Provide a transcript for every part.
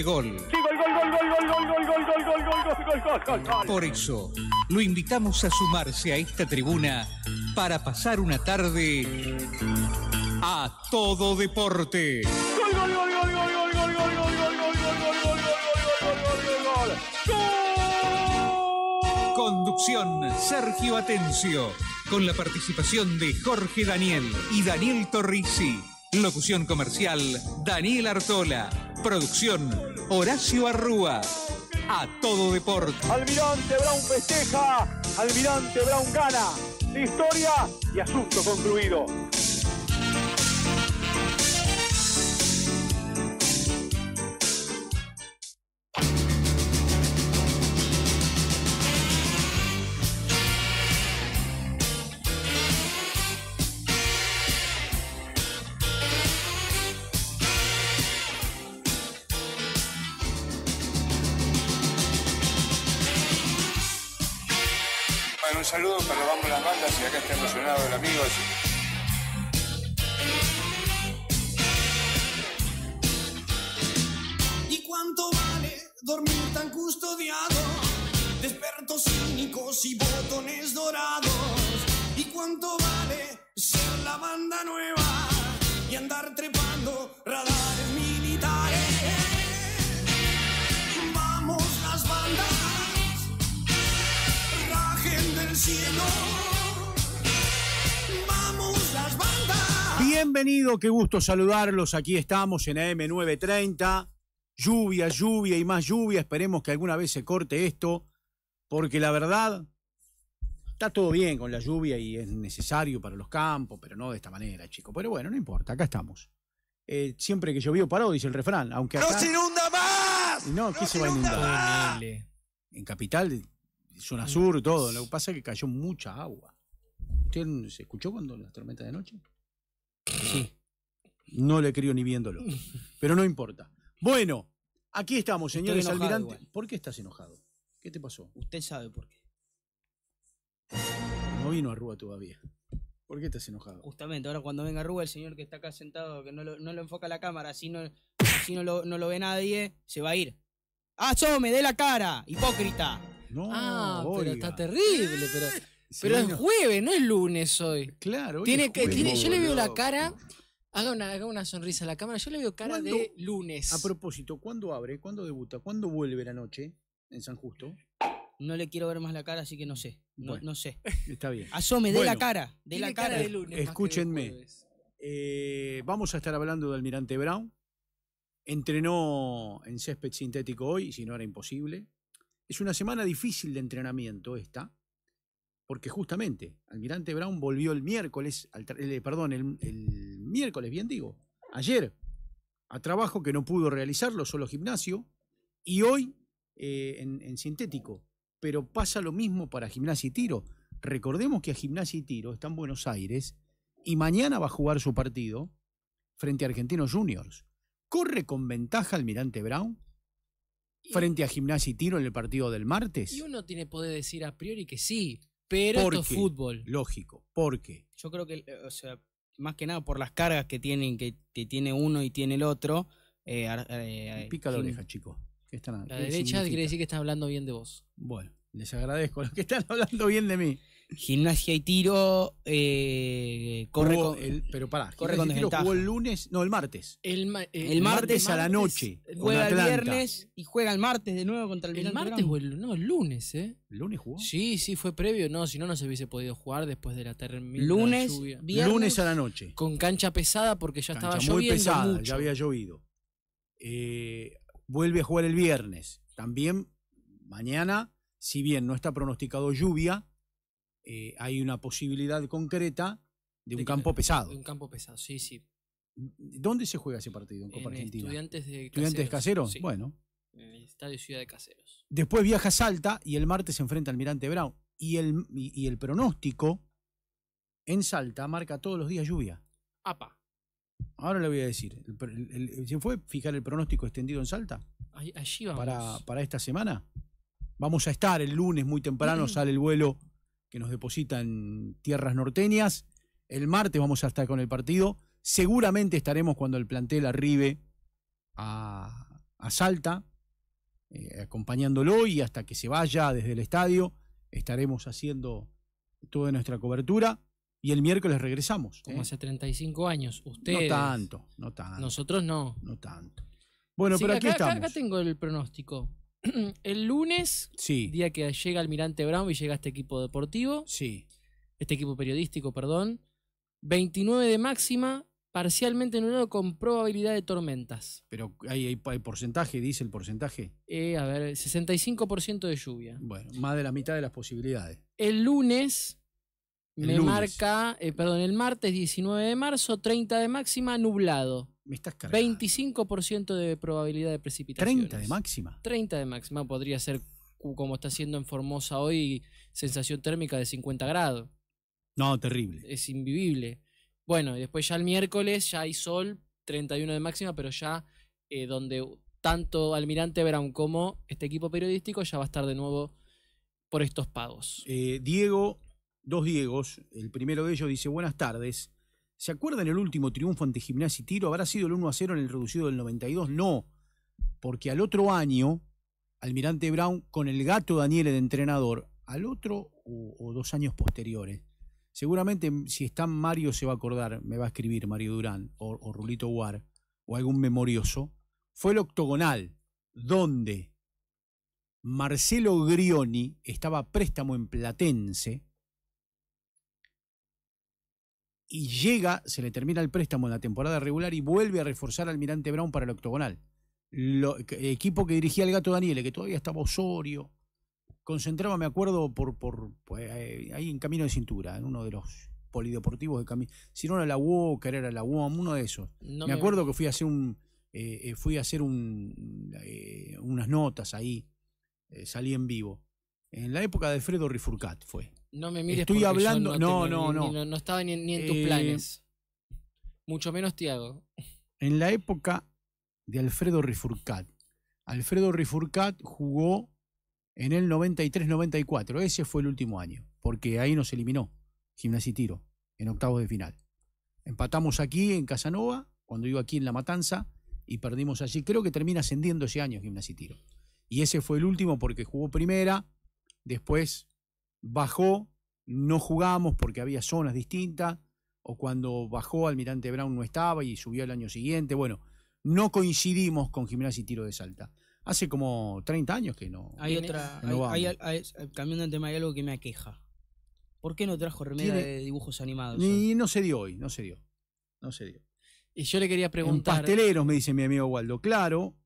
Gol. gol, gol, gol, gol, gol, gol, gol, gol, gol, gol, gol, gol, gol, gol, Por eso, lo invitamos a sumarse a esta tribuna para pasar una tarde a todo deporte. Gol, gol, gol, gol, gol, gol, gol, gol, gol, gol, gol, gol, gol, gol, Conducción Sergio Atencio, con la participación de Jorge Daniel y Daniel Torrisi. Locución comercial, Daniel Artola. Producción, Horacio Arrúa. A todo deporte. Almirante Brown festeja, Almirante Brown gana. Historia y asunto concluido. saludos para Vamos las Bandas y acá está emocionado el amigo. ¿Y cuánto vale dormir tan custodiado? Despertos cínicos y botones dorados. ¿Y cuánto vale ser la banda nueva y andar trepando radares mil? Vamos las bandas. Bienvenido, qué gusto saludarlos. Aquí estamos en AM930. Lluvia, lluvia y más lluvia. Esperemos que alguna vez se corte esto, porque la verdad está todo bien con la lluvia y es necesario para los campos, pero no de esta manera, chicos. Pero bueno, no importa, acá estamos. Eh, siempre que llovió paró, dice el refrán. Aunque acá... ¡No se inunda más! No, se, va a inundar? En Capital zona sur, todo. Lo que pasa es que cayó mucha agua. ¿Usted se escuchó cuando las tormentas de noche? Sí. No le creo ni viéndolo. Pero no importa. Bueno, aquí estamos, señores almirantes ¿Por qué estás enojado? ¿Qué te pasó? Usted sabe por qué. No vino a Rúa todavía. ¿Por qué estás enojado? Justamente, ahora cuando venga Rúa, el señor que está acá sentado, que no lo, no lo enfoca la cámara, así, no, lo, no lo ve nadie, se va a ir. ¡Asome, de la cara! ¡Hipócrita! ah, pero está terrible, pero. pero es jueves, no es lunes hoy. Claro, tiene, que, tiene yo le veo la cara. Haga una, haga una sonrisa a la cámara. Yo le veo cara de lunes. A propósito, ¿cuándo abre? ¿Cuándo debuta? ¿Cuándo vuelve la noche en San Justo? No le quiero ver más la cara, así que no sé. No, sé. Está bien. Asome, de la cara. De la cara. de lunes. Escúchenme. Eh, vamos a estar hablando de Almirante Brown. Entrenó en césped sintético hoy, si no era imposible. Es una semana difícil de entrenamiento esta, porque justamente Almirante Brown volvió el miércoles, eh, perdón, el, miércoles, bien digo, ayer, a trabajo que no pudo realizarlo, solo gimnasio, y hoy eh, en, en, sintético. Pero pasa lo mismo para gimnasia y tiro. Recordemos que a gimnasia y tiro está en Buenos Aires y mañana va a jugar su partido frente a Argentinos Juniors. ¿Corre con ventaja Almirante Brown? frente a Gimnasia y Tiro en el partido del martes? Y uno tiene poder decir a priori que sí, pero esto es fútbol. Lógico, ¿por qué? Yo creo que, eh, o sea, más que nada por las cargas que tienen, que, tiene uno y tiene el otro. Eh, eh, pica la oreja, chico. que la derecha quiere decir que está hablando bien de vos. Bueno, les agradezco los que están hablando bien de mí. Gimnasia y tiro. Eh, corre pero pará, corre con jugó el lunes, no, el martes. El, eh, martes, a la noche. Juega el viernes y juega el martes de nuevo contra el El martes o el, no, el lunes, ¿eh? ¿El lunes jugó? Sí, sí, fue previo. No, si no, no se hubiese podido jugar después de la terminación. Lunes, lunes a la noche. Con cancha pesada porque ya estaba lloviendo. Muy pesada, ya había llovido. Eh, vuelve a jugar el viernes. También mañana, si bien no está pronosticado lluvia eh, hay una posibilidad concreta de, un campo pesado. un campo pesado, sí, sí. ¿Dónde se juega ese partido en Copa Estudiantes de Caseros. de Bueno. En Estadio Ciudad de Caseros. Después viaja a Salta y el martes se enfrenta al Mirante Brown. Y el, y, el pronóstico en Salta marca todos los días lluvia. Apa. Ahora le voy a decir. ¿Se fue fijar el pronóstico extendido en Salta? Allí vamos. Para, esta semana. Vamos a estar el lunes muy temprano, sale el vuelo que nos depositan tierras norteñas. El martes vamos a estar con el partido. Seguramente estaremos cuando el plantel arribe a, Salta, eh, acompañándolo y hasta que se vaya desde el estadio estaremos haciendo toda nuestra cobertura. Y el miércoles regresamos. Como ¿eh? hace 35 años. Ustedes. No tanto, no tanto. Nosotros no. No tanto. Bueno, pero aquí estamos. acá tengo el pronóstico. el lunes, día que llega Almirante Brown y llega este equipo deportivo. Sí. Este equipo periodístico, perdón. 29 de máxima, parcialmente nublado con probabilidad de tormentas. Pero hay, hay, porcentaje, dice el porcentaje. Eh, a ver, 65% de lluvia. Bueno, más de la mitad de las posibilidades. El lunes me marca, eh, perdón, el martes 19 de marzo, 30 de máxima, nublado. Me estás cargando. 25% de probabilidad de precipitación. 30 de máxima. 30 de máxima podría ser como está siendo en Formosa hoy, sensación térmica de 50 grados. No, terrible. Es invivible. Bueno, y después ya el miércoles ya hay sol, 31 de máxima, pero ya eh, donde tanto Almirante Brown como este equipo periodístico ya va a estar de nuevo por estos pagos. Eh, Diego, dos Diegos, el primero de ellos dice buenas tardes. ¿Se acuerdan el último triunfo ante Gimnasia y Tiro? ¿Habrá sido el 1 a 0 en el reducido del 92? No, porque al otro año, Almirante Brown, con el gato Daniel, de entrenador, al otro o, dos años posteriores, seguramente mm, si está Mario se va a acordar, me va a escribir Mario Durán o, o Rulito Guar o algún memorioso, fue el octogonal, donde Marcelo Grioni estaba préstamo en Platense, y llega, se le termina el préstamo en la temporada regular y vuelve a reforzar al Almirante Brown para el octogonal. El equipo que dirigía el gato Daniele, que todavía estaba Osorio, concentraba, me acuerdo, por, por pues, eh, ahí en Camino de Cintura, en uno de los polideportivos de Camino. Si no era la Walker, era la UOM, uno de esos. me, acuerdo que fui a hacer un. Eh, eh, fui a hacer unas notas ahí, salí en vivo. En la época de Alfredo Rifurcat fue. No me mires Estoy hablando. no, no, no, no, estaba ni, en tus eh, planes. Mucho menos Tiago. En la época de Alfredo Rifurcat. Alfredo Rifurcat jugó en el 93-94. Ese fue el último año. Porque ahí nos eliminó Gimnasia y Tiro en octavos de final. Empatamos aquí en Casanova, cuando iba aquí en La Matanza, y perdimos allí. Creo que termina ascendiendo ese año Gimnasia y Tiro. Y ese fue el último porque jugó primera después bajó, no jugamos porque había zonas distintas, o cuando bajó Almirante Brown no estaba y subió al año siguiente. Bueno, no coincidimos con Gimnasia y Tiro de Salta. Hace como 30 años que no. Hay otra. Eh, cambiando de tema, hay algo que me aqueja. ¿Por qué no trajo remedio de dibujos animados? Ni, no se dio hoy, no se dio. No se dio. Y yo le quería preguntar. En pasteleros, me dice mi amigo Waldo. Claro,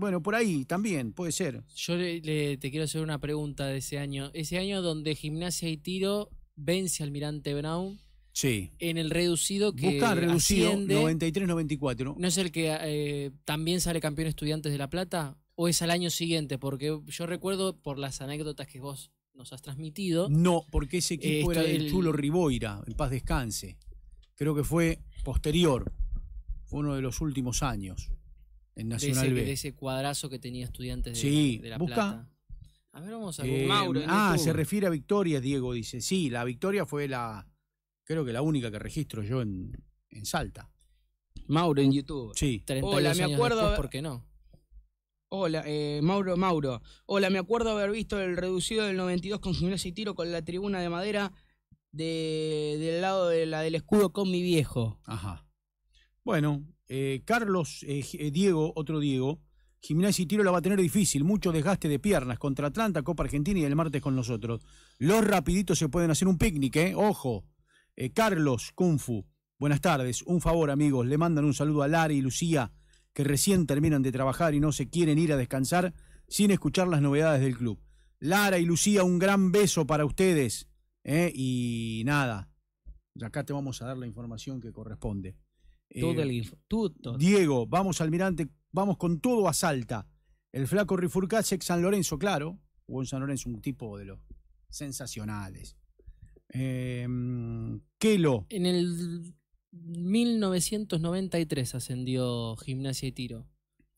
bueno, por ahí también, puede ser. Yo le, te quiero hacer una pregunta de ese año. Ese año donde Gimnasia y Tiro vence Almirante Brown. Sí. En el reducido que. el reducido 93-94. ¿No es el que eh, también sale campeón Estudiantes de La Plata? ¿O es al año siguiente? Porque yo recuerdo por las anécdotas que vos nos has transmitido. No, porque ese equipo eh, era del el... Chulo Riboira, en paz descanse. Creo que fue posterior. Fue uno de los últimos años. En Nacional de ese, cuadrazo que tenía estudiantes de, La Busca. Plata. A ver, vamos a eh, Mauro. Ah, se refiere a Victoria Diego dice. Sí, la victoria fue la. Creo que la única que registro yo en, Salta. Mauro en YouTube. Sí. Hola, me acuerdo. ¿Por qué no? Hola, eh, Mauro, Mauro. Hola, me acuerdo haber visto el reducido del 92 con gimnasia y tiro con la tribuna de madera del lado de la del escudo con mi viejo. Ajá. Bueno, eh, Carlos, eh, eh, Diego, otro Diego, Gimnasia y Tiro la va a tener difícil, mucho desgaste de piernas contra Atlanta, Copa Argentina y el martes con nosotros. Los rapiditos se pueden hacer un picnic, Ojo. Carlos Kung Fu, buenas tardes. Un favor, amigos, le mandan un saludo a Lara y Lucía, que recién terminan de trabajar y no se quieren ir a descansar sin escuchar las novedades del club. Lara y Lucía, un gran beso para ustedes. Y nada, acá te vamos a dar la información que corresponde. Todo eh, el instituto. Diego, vamos almirante, vamos con todo a Salta. El flaco Rifurcaz, San Lorenzo, claro. Juan San Lorenzo un tipo de los sensacionales. Em, Kelo. En el 1993 ascendió Gimnasia y Tiro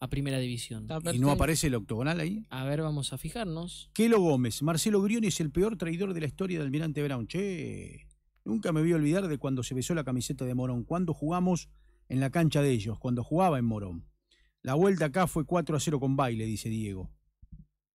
a Primera División. ¿Y no aparece el octogonal ahí? A ver, vamos a fijarnos. Kelo Gómez. Marcelo Grioni es el peor traidor de la historia del Almirante Brown. Che, nunca me voy a olvidar de cuando se besó la camiseta de Morón. Cuando jugamos en la cancha de ellos, cuando jugaba en Morón. La vuelta acá fue 4 a 0 con baile, dice Diego.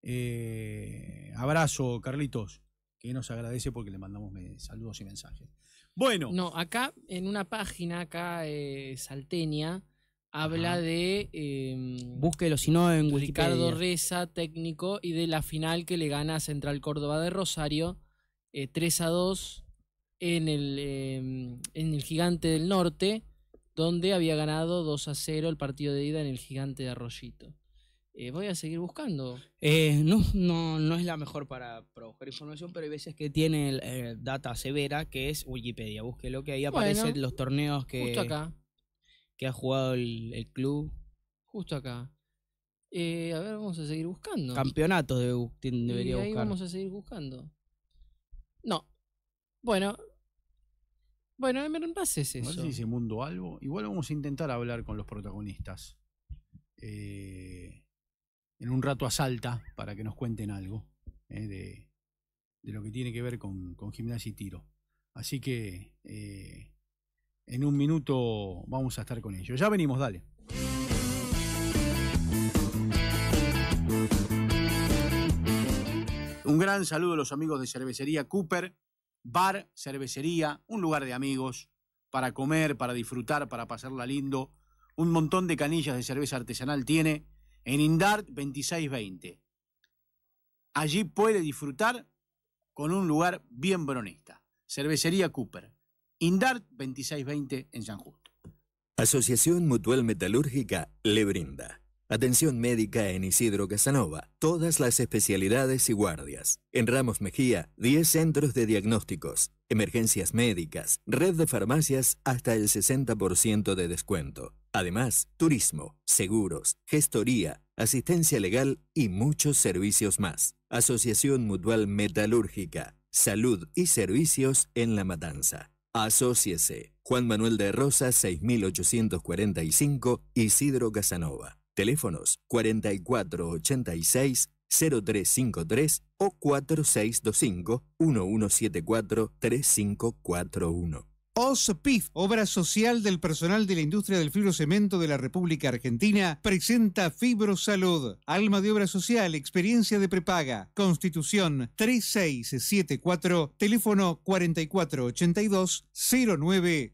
Eh, abrazo, Carlitos, que nos agradece porque le mandamos saludos y mensajes. Bueno. No, acá en una página, acá eh, salteña, habla de. Em, Búsquelo, si en Ricardo Reza, técnico, y de la final que le gana Central Córdoba de Rosario, 3 eh, a 2 en el, em, en el Gigante del Norte donde había ganado 2 a 0 el partido de ida en el gigante de Arroyito. Eh, voy a seguir buscando. Eh, no, no, es la mejor para, información, pero hay veces que tiene eh, data severa, que es Wikipedia. Búsquelo, que ahí aparecen los torneos que, acá. que ha jugado el, club. Justo acá. a ver, vamos a seguir buscando. Campeonatos de, debería y ahí vamos a seguir buscando. No. Bueno, bueno, en base es eso. A sé si Mundo algo. Igual vamos a intentar hablar con los protagonistas. Eh, en un rato a Salta para que nos cuenten algo eh, de, lo que tiene que ver con, gimnasia y tiro. Así que eh, en un minuto vamos a estar con ellos. Ya venimos, dale. Un gran saludo a los amigos de Cervecería Cooper bar, cervecería, un lugar de amigos, para comer, para disfrutar, para pasarla lindo. Un montón de canillas de cerveza artesanal tiene en Indart 2620. Allí puede disfrutar con un lugar bien bronista. Cervecería Cooper. Indart 2620 en San Justo. Asociación Mutual Metalúrgica le brinda Atención médica en Isidro Casanova. Todas las especialidades y guardias. En Ramos Mejía, 10 centros de diagnósticos, emergencias médicas, red de farmacias hasta el 60% de descuento. Además, turismo, seguros, gestoría, asistencia legal y muchos servicios más. Asociación Mutual Metalúrgica, Salud y Servicios en La Matanza. Asociese. Juan Manuel de Rosa, 6845, Isidro Casanova. Teléfonos 4486-0353 o 4625-1174-3541. OSPIF, obra social del personal de la industria del fibrocemento de la República Argentina, presenta Fibrosalud, alma de obra social, experiencia de prepaga, constitución 3674, teléfono 4482-0911.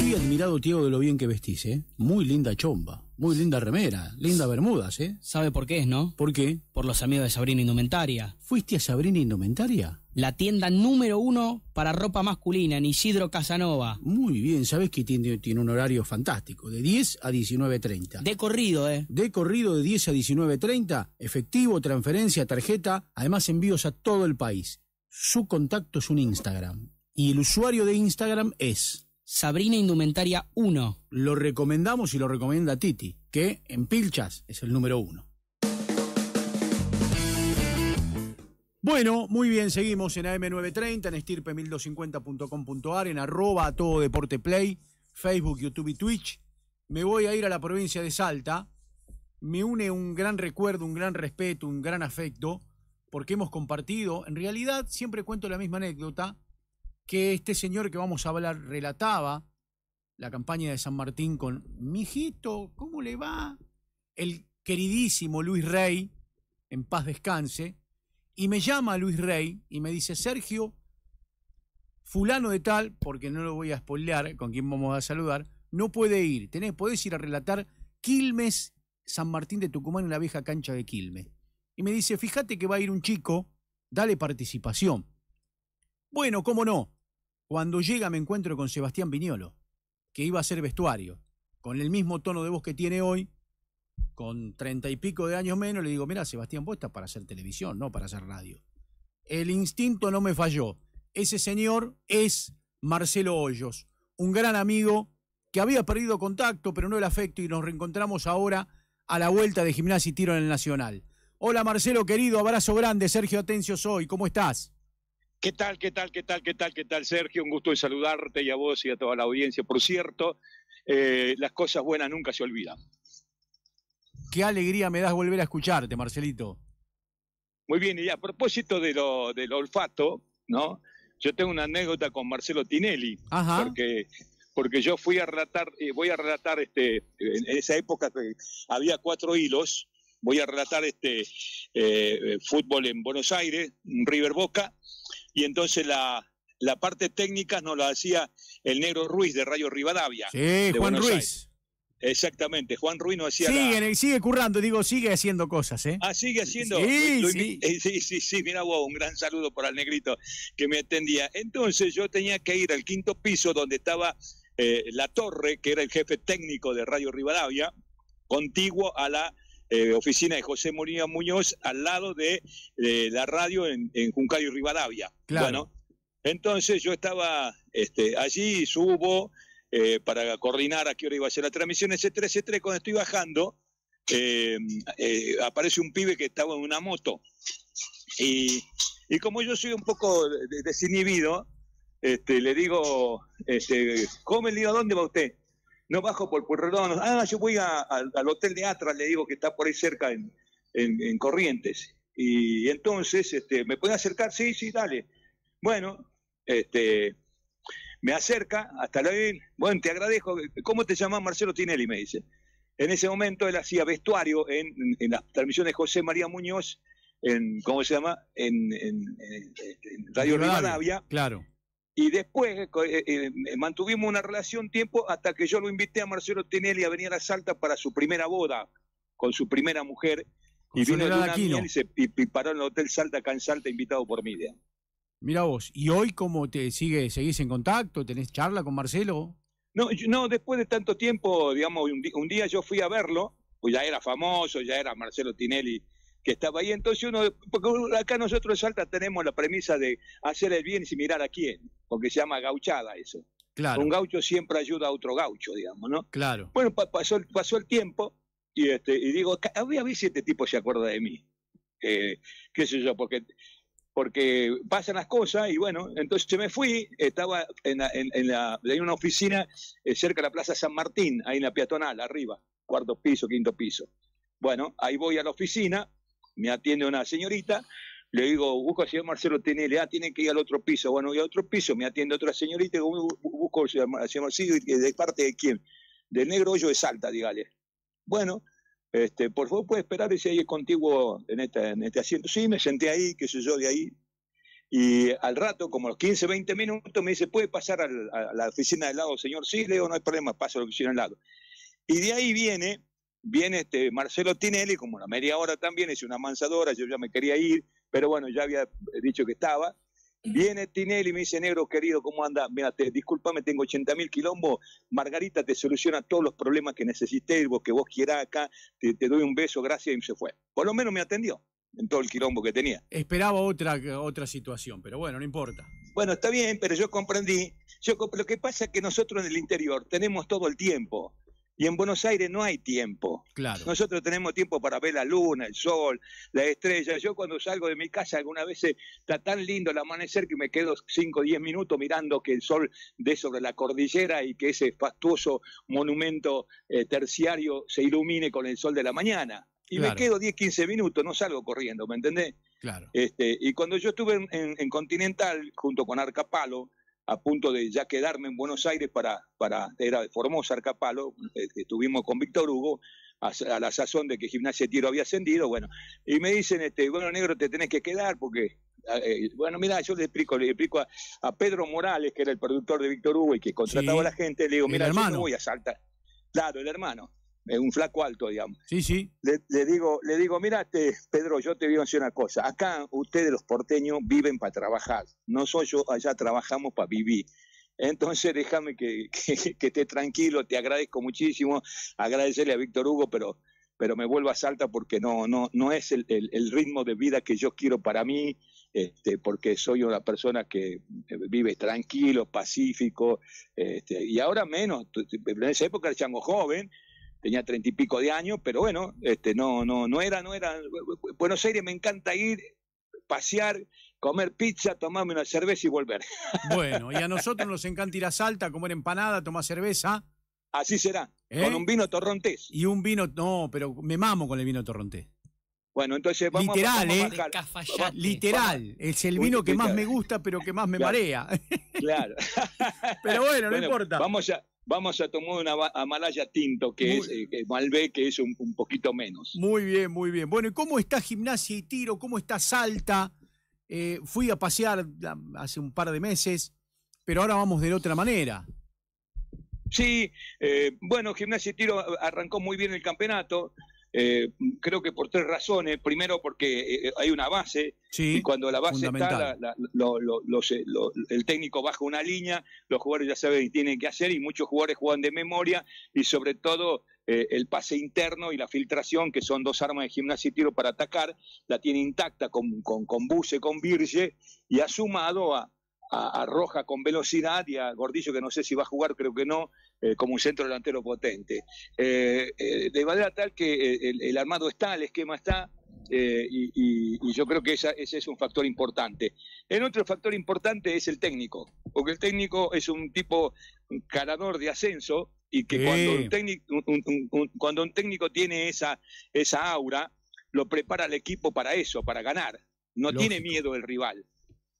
Muy admirado, tío de lo bien que vestís, ¿eh? Muy linda chomba. Muy linda remera, linda bermudas, ¿eh? ¿Sabe por qué es, no? ¿Por qué? Por los amigos de Sabrina Indumentaria. ¿Fuiste a Sabrina Indumentaria? La tienda número uno para ropa masculina en Isidro Casanova. Muy bien, sabes que tiene, tiene un horario fantástico, de 10 a 19.30. De corrido, ¿eh? De corrido de 10 a 19.30, efectivo, transferencia, tarjeta, además envíos a todo el país. Su contacto es un Instagram. Y el usuario de Instagram es Sabrina Indumentaria 1. Lo recomendamos y lo recomienda Titi, que en pilchas es el número uno. Bueno, muy bien, seguimos en AM930, en estirpe1250.com.ar, en arroba todo deporte play, Facebook, YouTube y Twitch. Me voy a ir a la provincia de Salta. Me une un gran recuerdo, un gran respeto, un gran afecto, porque hemos compartido, en realidad siempre cuento la misma anécdota, que este señor que vamos a hablar relataba la campaña de San Martín con mijito, ¿cómo le va? El queridísimo Luis Rey, en paz descanse, y me llama Luis Rey y me dice, Sergio, fulano de tal, porque no lo voy a spoilear, con quien vamos a saludar, no puede ir, tenés, podés ir a relatar Quilmes, San Martín de Tucumán en la vieja cancha de Quilmes. Y me dice, fíjate que va a ir un chico, dale participación. Bueno, cómo no, cuando llega me encuentro con Sebastián Viñolo, que iba a ser vestuario, con el mismo tono de voz que tiene hoy, con treinta y pico de años menos, le digo, mira, Sebastián, vos estás para hacer televisión, no para hacer radio. El instinto no me falló. Ese señor es Marcelo Hoyos, un gran amigo que había perdido contacto, pero no el afecto, y nos reencontramos ahora a la vuelta de gimnasia y tiro en el Nacional. Hola Marcelo, querido, abrazo grande, Sergio Atencio soy, ¿cómo estás? ¿Qué tal, qué tal, qué tal, qué tal, qué tal, Sergio? Un gusto de saludarte y a vos y a toda la audiencia. Por cierto, eh, las cosas buenas nunca se olvidan. Qué alegría me das volver a escucharte, Marcelito. Muy bien, y a propósito de lo, del olfato, ¿no? Yo tengo una anécdota con Marcelo Tinelli, porque porque yo fui a relatar, eh, voy a relatar este, en esa época había cuatro hilos, voy a relatar este eh, fútbol en Buenos Aires, River Boca, y entonces la, la parte técnica nos la hacía el negro Ruiz de Rayo Rivadavia. Juan Ruiz. Exactamente, Juan Ruiz no hacía sigue, sigue currando, digo, sigue haciendo cosas, ¿eh? Ah, sigue haciendo. Eh, sí, sí. sí, mira vos, un gran saludo para el negrito que me atendía. Entonces yo tenía que ir al quinto piso donde estaba eh, La Torre, que era el jefe técnico de Radio Rivadavia, contiguo a la eh, oficina de José Mourinho Muñoz al lado de, la radio en, en y Rivadavia. Bueno, entonces yo estaba este, allí subo eh, para coordinar a qué hora iba a ser la transmisión, etcétera, etcétera. Cuando estoy bajando, eh, aparece un pibe que estaba en una moto. Y, como yo soy un poco desinhibido, este, le digo, este, el ¿a dónde va usted? no bajo por Puerredón, ah, yo voy al hotel de Atras, le digo que está por ahí cerca en, Corrientes. Y entonces, este, ¿me puede acercar? Sí, sí, dale. Bueno, este, me acerca hasta la bueno, te agradezco, ¿cómo te llamas Marcelo Tinelli? me dice. En ese momento él hacía vestuario en, en, transmisión las transmisiones José María Muñoz, en, ¿cómo se llama? En, Radio Rivadavia. Claro. Y después eh, eh, eh, mantuvimos una relación tiempo hasta que yo lo invité a Marcelo Tinelli a venir a Salta para su primera boda con su primera mujer. y vino de una y, se, paró en el Hotel Salta, acá en Salta, invitado por mí. Mira vos, ¿y hoy cómo te sigue, seguís en contacto? ¿Tenés charla con Marcelo? No, no después de tanto tiempo, digamos, un, un día yo fui a verlo, pues ya era famoso, ya era Marcelo Tinelli que estaba ahí. Entonces uno, porque acá nosotros en Salta tenemos la premisa de hacer el bien sin mirar a quién, porque se llama gauchada eso. Claro. Un gaucho siempre ayuda a otro gaucho, digamos, ¿no? Claro. Bueno, pasó, pasó el tiempo y, este, y digo, a ver si este tipo se acuerda de mí. Eh, qué sé yo, porque, porque pasan las cosas y bueno, entonces me fui, estaba en, en, la, una oficina eh, cerca de la Plaza San Martín, ahí en la peatonal, arriba, cuarto piso, quinto piso. Bueno, ahí voy a la oficina me atiende una señorita, le digo, busco al señor Marcelo Tinelli, ah, tiene que ir al otro piso, bueno, voy a otro piso, me atiende otra señorita, busco al señor Marcelo, ¿de parte de quién? Del negro hoyo de Salta, dígale. Bueno, este, por favor puede esperar si ahí es contigo en, esta, en este asiento. Sí, me senté ahí, qué sé yo, de ahí. Y al rato, como los 15, 20 minutos, me dice, ¿puede pasar a la oficina del lado, señor? Sí, le digo, no hay problema, pasa a la oficina del lado. Y de ahí viene viene este Marcelo Tinelli, como una media hora también, es una mansadora, yo ya me quería ir, pero bueno, ya había eh, dicho que estaba. Viene Tinelli me dice, negro querido, ¿cómo anda? Mira, te, discúlpame, tengo 80.000 mil quilombos. Margarita te soluciona todos los problemas que necesites, vos que vos quieras acá. Te, te, doy un beso, gracias, y se fue. Por lo menos me atendió en todo el quilombo que tenía. Esperaba otra, otra situación, pero bueno, no importa. Bueno, está bien, pero yo comprendí. Yo, lo que pasa es que nosotros en el interior tenemos todo el tiempo y en Buenos Aires no hay tiempo. Nosotros tenemos tiempo para ver la luna, el sol, la estrella. Yo cuando salgo de mi casa alguna vez está tan lindo el amanecer que me quedo 5 o 10 minutos mirando que el sol dé sobre la cordillera y que ese fastuoso monumento eh, terciario se ilumine con el sol de la mañana. Y me quedo 10, 15 minutos, no salgo corriendo, ¿me entendés? Claro. Este, y cuando yo estuve en Continental, junto con Arcapalo, a punto de ya quedarme en Buenos Aires para, para era de Formosa, Arcapalo, eh, estuvimos con Víctor Hugo, a, la sazón de que Gimnasia Tiro había ascendido, bueno, y me dicen, este, bueno, negro, te tenés que quedar porque, eh, bueno, mira, yo le explico, le explico a, Pedro Morales, que era el productor de Víctor Hugo y que contrataba a la gente, le digo, mira, yo voy a saltar, claro, el hermano un flaco alto, digamos. Sí, sí. Le, digo, le digo, mira, Pedro, yo te voy a decir una cosa. Acá ustedes los porteños viven para trabajar. No soy yo, allá trabajamos para vivir. Entonces déjame que, que, esté tranquilo, te agradezco muchísimo, agradecerle a Víctor Hugo, pero, pero me vuelvo a Salta porque no, no, no es el, ritmo de vida que yo quiero para mí, este, porque soy una persona que eh, vive tranquilo, pacífico, este, y ahora menos, en esa época era chango joven, tenía treinta y pico de años, pero bueno, este, no, no, no era, no era. Buenos Aires me encanta ir, pasear, comer pizza, tomarme una cerveza y volver. Bueno, y a nosotros nos encanta ir a Salta, comer empanada, tomar cerveza. Así será, ¿Eh? con un vino torrontés. Y un vino, no, pero me mamo con el vino torrontés. Bueno, entonces vamos literal, a, Literal, eh, Literal, es el vino que más me gusta, pero que más me marea. Claro. pero bueno, no importa. Vamos ya vamos a tomar una Amalaya tinto, que es eh, que es un, poquito menos. Muy bien, muy bien. Bueno, ¿y cómo está gimnasia y tiro? ¿Cómo está Salta? Eh, fui a pasear ah, hace un par de meses, pero ahora vamos de otra manera. Sí, eh, bueno, gimnasia y tiro ah, arrancó muy bien el campeonato. Eh, creo que por tres razones. Primero, porque eh, hay una base, y cuando la base está, el técnico baja una línea, los jugadores ya saben qué tienen que hacer, y muchos jugadores juegan de memoria, y sobre todo eh, el pase interno y la filtración, que son dos armas de gimnasio y tiro para atacar, la tiene intacta con, con, con Buse, con Virge, y ha sumado a, a, Roja con velocidad y a Gordillo, que no sé si va a jugar, creo que no, eh, como un centro delantero potente. Eh, eh, de manera tal que el, armado está, el esquema está, y, yo creo que ese es un factor importante. El otro factor importante es el técnico, porque el técnico es un tipo carador de ascenso y que cuando, un técnico, cuando un técnico tiene esa, esa aura, lo prepara el equipo para eso, para ganar. No tiene miedo el rival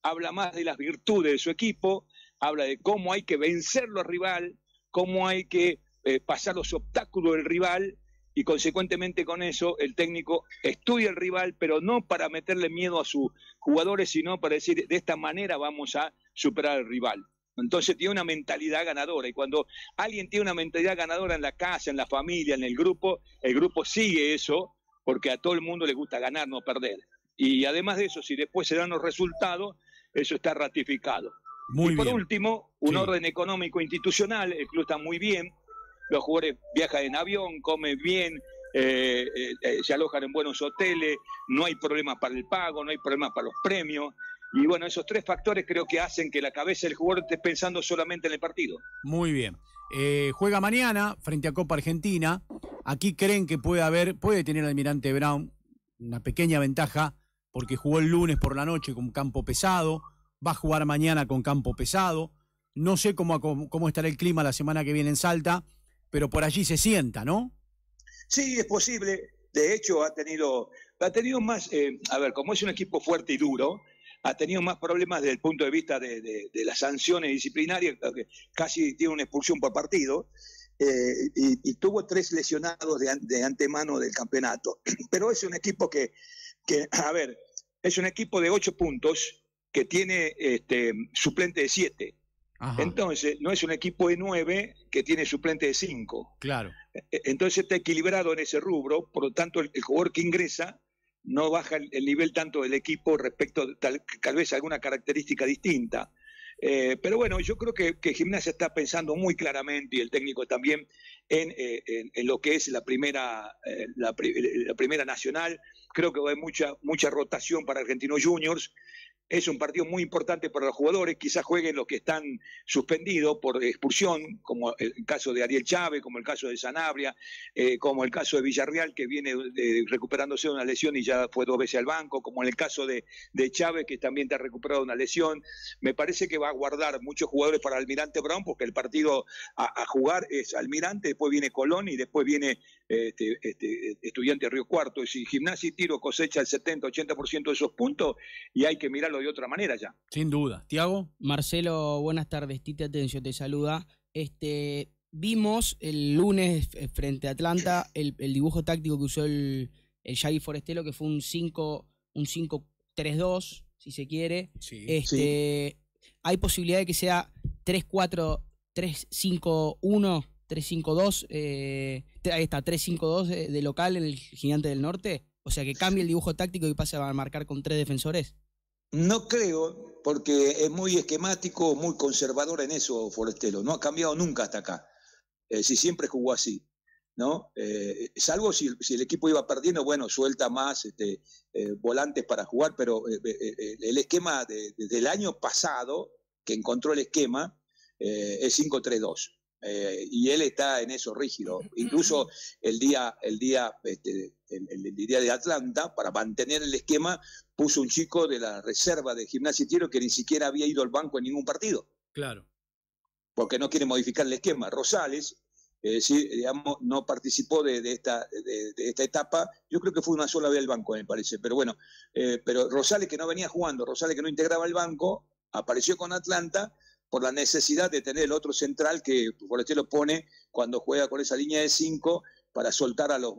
habla más de las virtudes de su equipo, habla de cómo hay que vencerlo al rival, cómo hay que eh, pasar los obstáculos del rival y consecuentemente con eso el técnico estudia el rival, pero no para meterle miedo a sus jugadores, sino para decir de esta manera vamos a superar al rival. Entonces tiene una mentalidad ganadora y cuando alguien tiene una mentalidad ganadora en la casa, en la familia, en el grupo, el grupo sigue eso porque a todo el mundo le gusta ganar, no perder. Y además de eso, si después se dan los resultados, eso está ratificado. y por último, un orden económico institucional. El club está muy bien. Los jugadores viajan en avión, comen bien, eh, eh, eh, se alojan en buenos hoteles. No hay problemas para el pago, no hay problemas para los premios. Y bueno, esos tres factores creo que hacen que la cabeza del jugador esté pensando solamente en el partido. Muy bien. juega mañana frente a Copa Argentina. Aquí creen que puede haber, puede tener el Almirante Brown una pequeña ventaja porque jugó el lunes por la noche con campo pesado, va a jugar mañana con campo pesado. No sé cómo, cómo estará el clima la semana que viene en Salta, pero por allí se sienta, ¿no? Sí, es posible. De hecho, ha tenido, ha tenido más, eh, a ver, como es un equipo fuerte y duro, ha tenido más problemas desde el punto de vista de, las sanciones disciplinarias, casi tiene una expulsión por partido, eh, y, tuvo tres lesionados de, antemano del campeonato. Pero es un equipo que, que a ver, es un equipo de ocho puntos que tiene este, suplente de siete. Entonces, no es un equipo de nueve que tiene suplente de cinco. Claro. E, e, entonces está equilibrado en ese rubro, por lo tanto, el, jugador que ingresa no baja el, nivel tanto del equipo respecto tal, tal vez alguna característica distinta. Eh, pero bueno, yo creo que, Gimnasia está pensando muy claramente y el técnico también en, eh, lo que es la primera, eh, la, primera nacional creo que va a haber mucha, mucha rotación para Argentinos Juniors. Es un partido muy importante para los jugadores, quizás jueguen los que están suspendidos por expulsión, como el caso de Ariel Chávez, como el caso de Sanabria, eh, como el caso de Villarreal, que viene recuperándose de una lesión y ya fue dos veces al banco, como en el caso de, Chávez, que también te ha recuperado una lesión. Me parece que va a guardar muchos jugadores para Almirante Brown, porque el partido a, jugar es Almirante, después viene Colón y después viene este, este estudiante Río Cuarto. si Gimnasia y Tiro cosecha el 70-80% de esos puntos, y hay que mirar de otra manera ya. Sin duda. Tiago. Marcelo, buenas tardes. Tite Atencio te saluda. Este, vimos el lunes eh, frente a Atlanta el, dibujo táctico que usó el, el Javi Forestelo, que fue un 5, 3 2 si se quiere. este, ¿Hay posibilidad de que sea 3-4, 3-5-1, 3-5-2, ahí está, 3-5-2 de local en el Gigante del Norte? O sea, que cambie el dibujo táctico y pase a marcar con tres defensores. No creo, porque es muy esquemático, muy conservador en eso, Forestelo, No ha cambiado nunca hasta acá. Eh, si siempre jugó así. ¿no? Eh, salvo si, el equipo iba perdiendo, bueno, suelta más este, eh, volantes para jugar, pero el esquema de, del año pasado, que encontró el esquema, es 5-3-2. Eh, y él está en eso rígido. Incluso el día, el día, este, el, día de Atlanta, para mantener el esquema, puso un chico de la reserva de gimnasia y tiro que ni siquiera había ido al banco en ningún partido. Claro. Porque no quiere modificar el esquema. Rosales, eh, sí, digamos, no participó de, esta, de, esta etapa. Yo creo que fue una sola vez al banco, me parece. Pero bueno, eh, pero Rosales que no venía jugando, Rosales que no integraba el banco, apareció con Atlanta por la necesidad de tener el otro central que lo pone cuando juega con esa línea de 5 para soltar a los,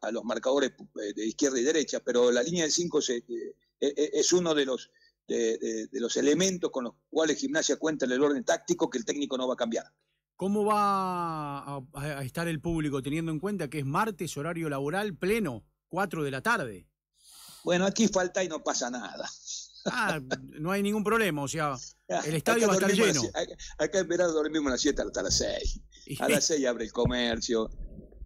a, los marcadores eh, de izquierda y derecha, pero la línea de 5 es, eh, eh, es uno de los, de, de, los elementos con los cuales Gimnasia cuenta en el orden táctico que el técnico no va a cambiar. ¿Cómo va a, estar el público teniendo en cuenta que es martes, horario laboral pleno, 4 de la tarde? Bueno, aquí falta y no pasa nada. Ah, no hay ningún problema, o sea, el estadio va a estar lleno. acá, en verano dormimos a las 7 hasta las 6. A las 6 abre el comercio.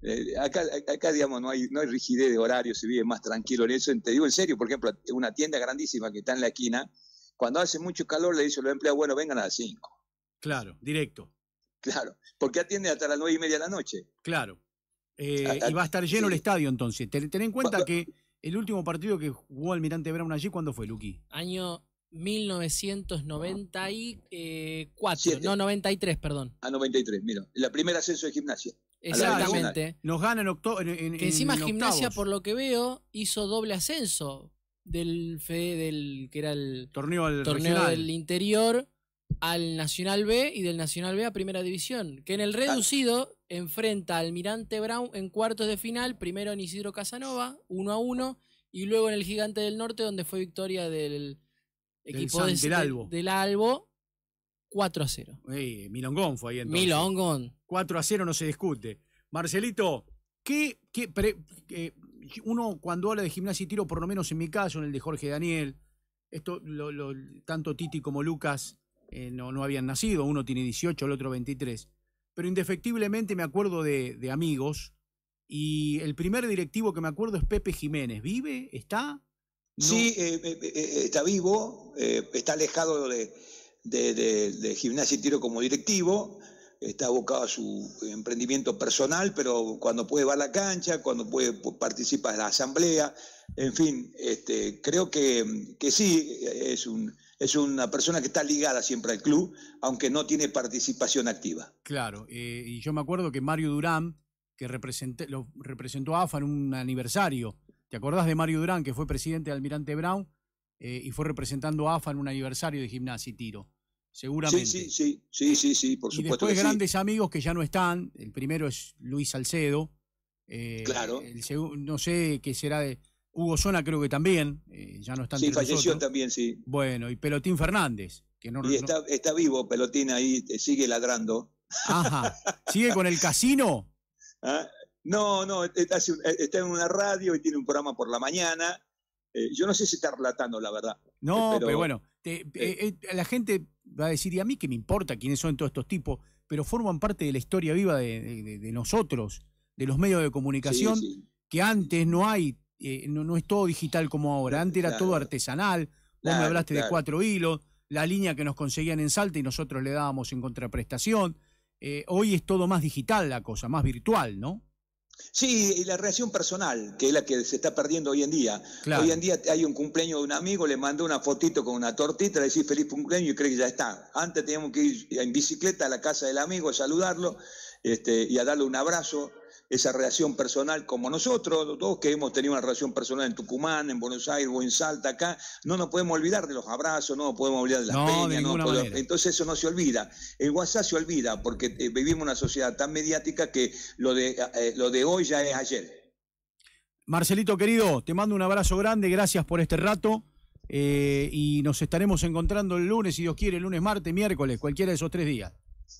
Eh, acá, digamos, no hay, no hay rigidez de horario, se vive más tranquilo en eso. Te digo en serio, por ejemplo, una tienda grandísima que está en la esquina, cuando hace mucho calor le dice a los empleados, bueno, vengan a las 5. Claro, directo. Claro, porque atiende hasta las 9 y media de la noche. Claro. Eh, y va a estar lleno el estadio entonces. Ten, en cuenta que el último partido que jugó Almirante Brown allí, ¿cuándo fue, Luqui? Año 1994, eh, no 93, perdón. A 93, mira, El primer ascenso de gimnasia. Exactamente. Nos gana en, octubre. que encima gimnasia, por lo que veo, hizo doble ascenso del fe del que era el torneo, al torneo del interior al Nacional B y del Nacional B a Primera División, que en el reducido enfrenta al Almirante Brown en cuartos de final, primero en Isidro Casanova, 1 a 1, y luego en el Gigante del Norte, donde fue victoria del equipo del, Albo. 4 a 0. Milongón fue ahí entonces. Milongón. 4 a 0 no se discute. Marcelito, ¿qué, qué eh, uno cuando habla de gimnasia y tiro, por lo menos en mi caso, en el de Jorge Daniel, esto lo, tanto Titi como Lucas eh, no, no, habían nacido, uno tiene 18, el otro 23. Pero indefectiblemente me acuerdo de, amigos y el primer directivo que me acuerdo es Pepe Jiménez. ¿Vive? ¿Está? Sí, eh, eh, está vivo, está alejado de, de, gimnasia y tiro como directivo, está abocado a su emprendimiento personal, pero cuando puede va a la cancha, cuando puede pues, participa en la asamblea, en fin, este, creo que, que sí, es un, es una persona que está ligada siempre al club, aunque no tiene participación activa. Claro, eh, y yo me acuerdo que Mario Durán, que lo representó a AFA en un aniversario, ¿te acordás de Mario Durán, que fue presidente de Almirante Brown eh, y fue representando a AFA en un aniversario de gimnasia y tiro? Seguramente. Sí, sí, sí, sí, sí, por supuesto. Y después grandes amigos que ya no están, el primero es Luis Salcedo. Eh, claro. no sé qué será de Hugo Zona creo que también, eh, ya no están. Sí, falleció también, sí. Bueno, y Pelotín Fernández. Que no, y está, está vivo Pelotín ahí, eh, sigue ladrando. Ajá. ¿Sigue con el casino? ¿Ah? No, no, eh, está en una radio y tiene un programa por la mañana. yo no sé si está relatando, la verdad. No, pero, bueno, la gente va a decir, y a mí que me importa quiénes son todos estos tipos, pero forman parte de la historia viva de, nosotros, de los medios de comunicación, que antes no hay eh, no, es todo digital como ahora. Antes era todo artesanal. Vos me hablaste de cuatro hilos, la línea que nos conseguían en Salta y nosotros le dábamos en contraprestación. Eh, hoy es todo más digital la cosa, más virtual, ¿no? Sí, y la reacción personal, que es la que se está perdiendo hoy en día. Hoy en día hay un cumpleaños de un amigo, le mandó una fotito con una tortita, le decís feliz cumpleaños y cree que ya está. Antes teníamos que ir en bicicleta a la casa del amigo a saludarlo este, y a darle un abrazo esa relación personal como nosotros, todos que hemos tenido una relación personal en Tucumán, en Buenos Aires o en Salta, acá, no nos podemos olvidar de los abrazos, no nos podemos olvidar de las peñas, entonces eso no se olvida. El WhatsApp se olvida porque vivimos eh, vivimos una sociedad tan mediática que lo de, eh, eh, lo de hoy ya es ayer. Marcelito querido, te mando un abrazo grande, gracias por este rato. y nos estaremos encontrando el lunes, si Dios quiere, el lunes, martes, miércoles, cualquiera de esos tres días.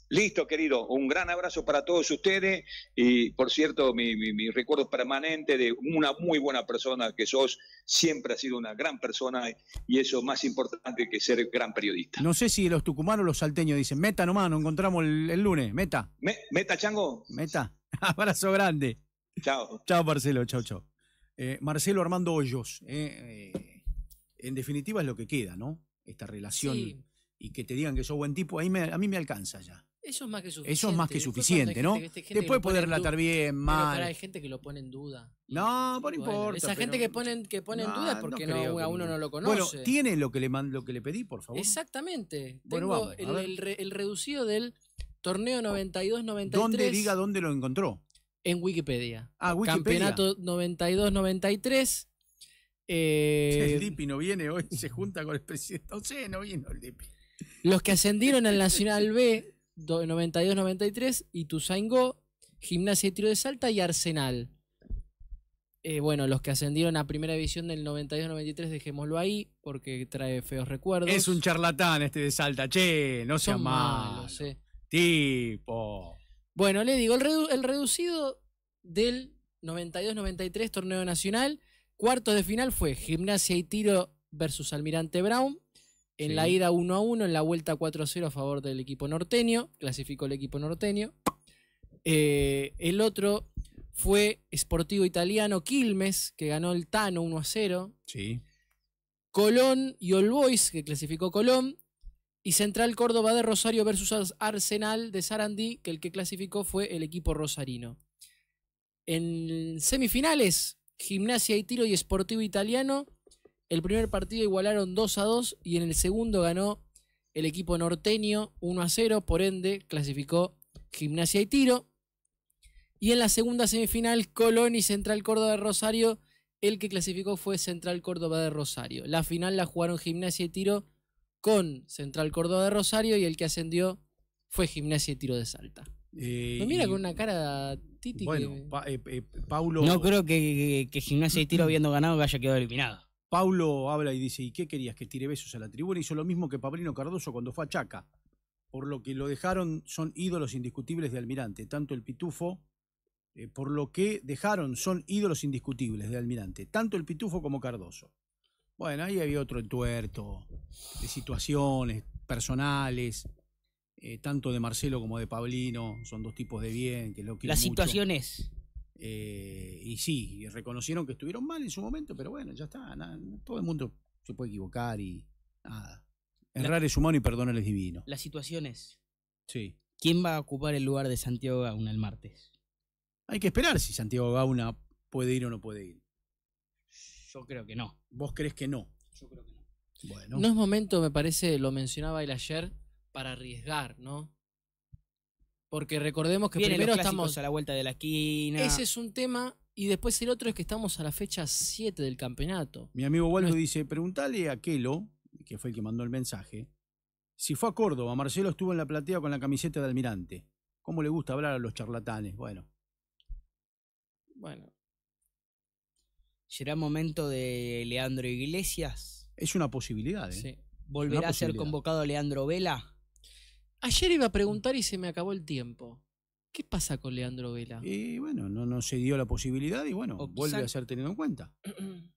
Listo, querido. Un gran abrazo para todos ustedes y, por cierto, mi, recuerdo permanente de una muy buena persona que sos. Siempre has sido una gran persona y eso más importante que ser gran periodista. No sé si los tucumanos o los salteños dicen, meta nomás, nos encontramos el, lunes, meta. meta, Chango. Meta. abrazo grande. Chao. Chao, Marcelo. Chao, chao. Eh, Marcelo Armando Hoyos. Eh, eh, en definitiva es lo que queda, ¿no? Esta relación y que te digan que soy buen tipo, a mí me alcanza ya. Eso es más que suficiente. Eso es más que suficiente, ¿no? Este Después poder relatar bien, mal. Pero, hay gente que lo pone en duda. No, no importa. Esa gente que pone, que en duda es porque a uno no lo conoce. Bueno, ¿tiene lo que le, lo que le pedí, por favor? Exactamente. Tengo el, reducido del torneo 92-93. ¿Dónde diga dónde lo encontró? En Wikipedia. Ah, Wikipedia. Campeonato 92-93. el eh, dipi no viene hoy, se junta con el presidente. No sé, no vino el Lipi. Los que ascendieron al Nacional B 92-93, Ituzaingó, Gimnasia y Tiro de Salta y Arsenal. Eh, bueno, los que ascendieron a primera división del 92-93, dejémoslo ahí, porque trae feos recuerdos. Es un charlatán este de Salta, che, no sea malo. Eh. Tipo. Bueno, le digo, el reducido del 92-93 torneo nacional, cuartos de final fue Gimnasia y Tiro versus Almirante Brown, en la ida 1 a 1, en la vuelta 4 a 0 a favor del equipo norteño, clasificó el equipo norteño. Eh, el otro fue Sportivo Italiano Quilmes, que ganó el Tano 1 a 0. Colón y All Boys, que clasificó Colón. Y Central Córdoba de Rosario versus Arsenal de Sarandí, que el que clasificó fue el equipo rosarino. En semifinales, Gimnasia y Tiro y Sportivo Italiano el primer partido igualaron 2 a 2 y en el segundo ganó el equipo norteño 1 a 0, por ende clasificó Gimnasia y Tiro. Y en la segunda semifinal, Colón y Central Córdoba de Rosario, el que clasificó fue Central Córdoba de Rosario. La final la jugaron Gimnasia y Tiro con Central Córdoba de Rosario y el que ascendió fue Gimnasia y Tiro de Salta. Eh, mira con una cara títica. Bueno, eh, eh, Paulo. No creo que, Gimnasia y Tiro habiendo ganado haya quedado eliminado. Paulo habla y dice, ¿y qué querías? Que tire besos a la tribuna. Hizo lo mismo que Pablino Cardoso cuando fue a Chaca. Por lo que lo dejaron, son ídolos indiscutibles de Almirante, tanto el Pitufo, eh, por lo que dejaron, son ídolos indiscutibles de Almirante, tanto el Pitufo como Cardoso. Bueno, ahí había otro entuerto de situaciones personales, eh, tanto de Marcelo como de Pablino, son dos tipos de bien que lo Las situaciones eh, y sí, reconocieron que estuvieron mal en su momento, pero bueno, ya está. todo el mundo se puede equivocar y nada. Errar es humano y perdonar es divino. situación es Sí. ¿Quién va a ocupar el lugar de Santiago Gauna el martes? Hay que esperar si Santiago Gauna puede ir o no puede ir. Yo creo que no. ¿Vos crees que no? Yo creo que no. Bueno. No es momento, me parece, lo mencionaba él ayer, para arriesgar, ¿no? Porque recordemos que primero estamos a la vuelta de la esquina. Ese es un tema y después el otro es que estamos a la fecha 7 del campeonato. Mi amigo Waldo dice, "Preguntale a Kelo, que fue el que mandó el mensaje, si fue a Córdoba, Marcelo estuvo en la platea con la camiseta de Almirante. ¿Cómo le gusta hablar a los charlatanes?" Bueno. Bueno. ¿Será momento de Leandro Iglesias? Es una posibilidad, ¿eh? Sí. ¿Volverá a ser convocado Leandro Vela? Ayer iba a preguntar y se me acabó el tiempo. ¿Qué pasa con Leandro Vela? Y bueno, no, se dio la posibilidad y bueno, vuelve a ser tenido en cuenta.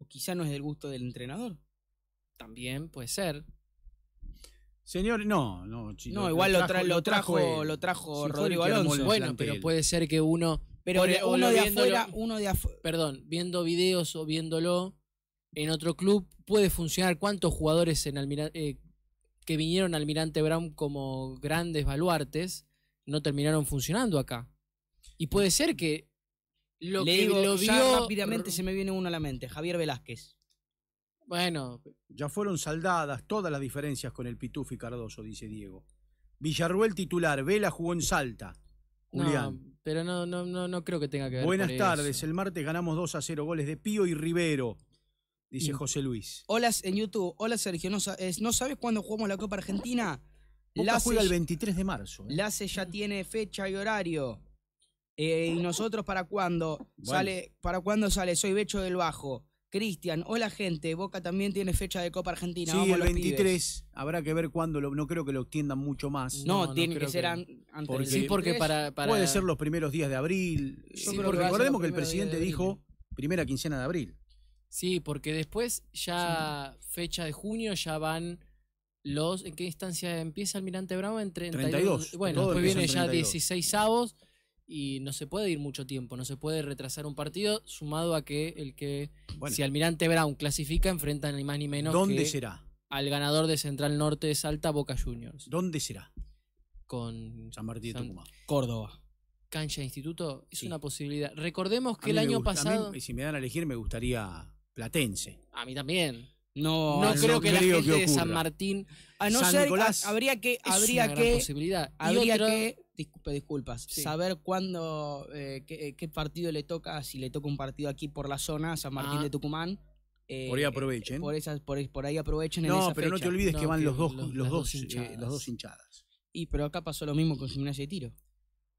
O quizá no es del gusto del entrenador. También puede ser. Señor, no, no, No, igual lo, trajo, lo trajo Rodrigo Alonso. Bueno, pero puede ser que uno. pero e- uno, de afuera, uno de afuera. Perdón, viendo videos o viéndolo en otro club puede funcionar. ¿Cuántos jugadores en Almirante... Eh, que vinieron Almirante Brown como grandes baluartes, no terminaron funcionando acá. Y puede ser que lo que lo rápidamente se me viene uno a la mente, Javier Velázquez. Bueno. Ya fueron saldadas todas las diferencias con el Pitufi Cardoso, dice Diego. Villarruel titular, Vela jugó en Salta. Julián. pero no, no, no, no creo que tenga que ver Buenas tardes, el martes ganamos 2 a 0 goles de Pío y Rivero. Dice José Luis. Hola en YouTube. Hola Sergio. ¿No, eh, sabes, ¿no cuándo jugamos la Copa Argentina? La juega el 23 de marzo. Eh. Lace ya tiene fecha y horario. Eh, ¿Y nosotros para cuándo? Sale, ¿Para cuándo sale? Soy Becho del Bajo. Cristian, hola gente. Boca también tiene fecha de Copa Argentina. Sí, el 23. Habrá que ver cuándo. Lo, no creo que lo extiendan mucho más. No, tiene que ser antes Sí, porque para, Puede ser los primeros días de abril. recordemos que el presidente dijo primera quincena de abril. Sí, porque después ya fecha de junio ya van los... ¿En qué instancia empieza Almirante Brown? En 32. Bueno, después viene ya 16 avos y no se puede ir mucho tiempo, no se puede retrasar un partido, sumado a que el que si Almirante Brown clasifica, enfrentan ni más ni menos ¿Dónde será? al ganador de Central Norte de Salta, Boca Juniors. ¿Dónde será? Con San Martín de Tucumán. Córdoba. Cancha Instituto es una posibilidad. Recordemos que el año pasado. Y si me dan a elegir, me gustaría platense. A mí también. No, creo que la gente de San Martín. A no ser, Nicolás, habría que. Habría que. Posibilidad. Habría que. Disculpe, disculpas. Saber cuándo. Eh, eh, qué, partido le toca. Si le toca un partido aquí por la zona, San Martín ah. de Tucumán. Eh, por ahí aprovechen. Por, esas, por, ahí aprovechen. No, pero no te olvides que van los dos, los, dos, hinchadas. dos hinchadas. Y pero acá pasó lo mismo con Gimnasia de Tiro.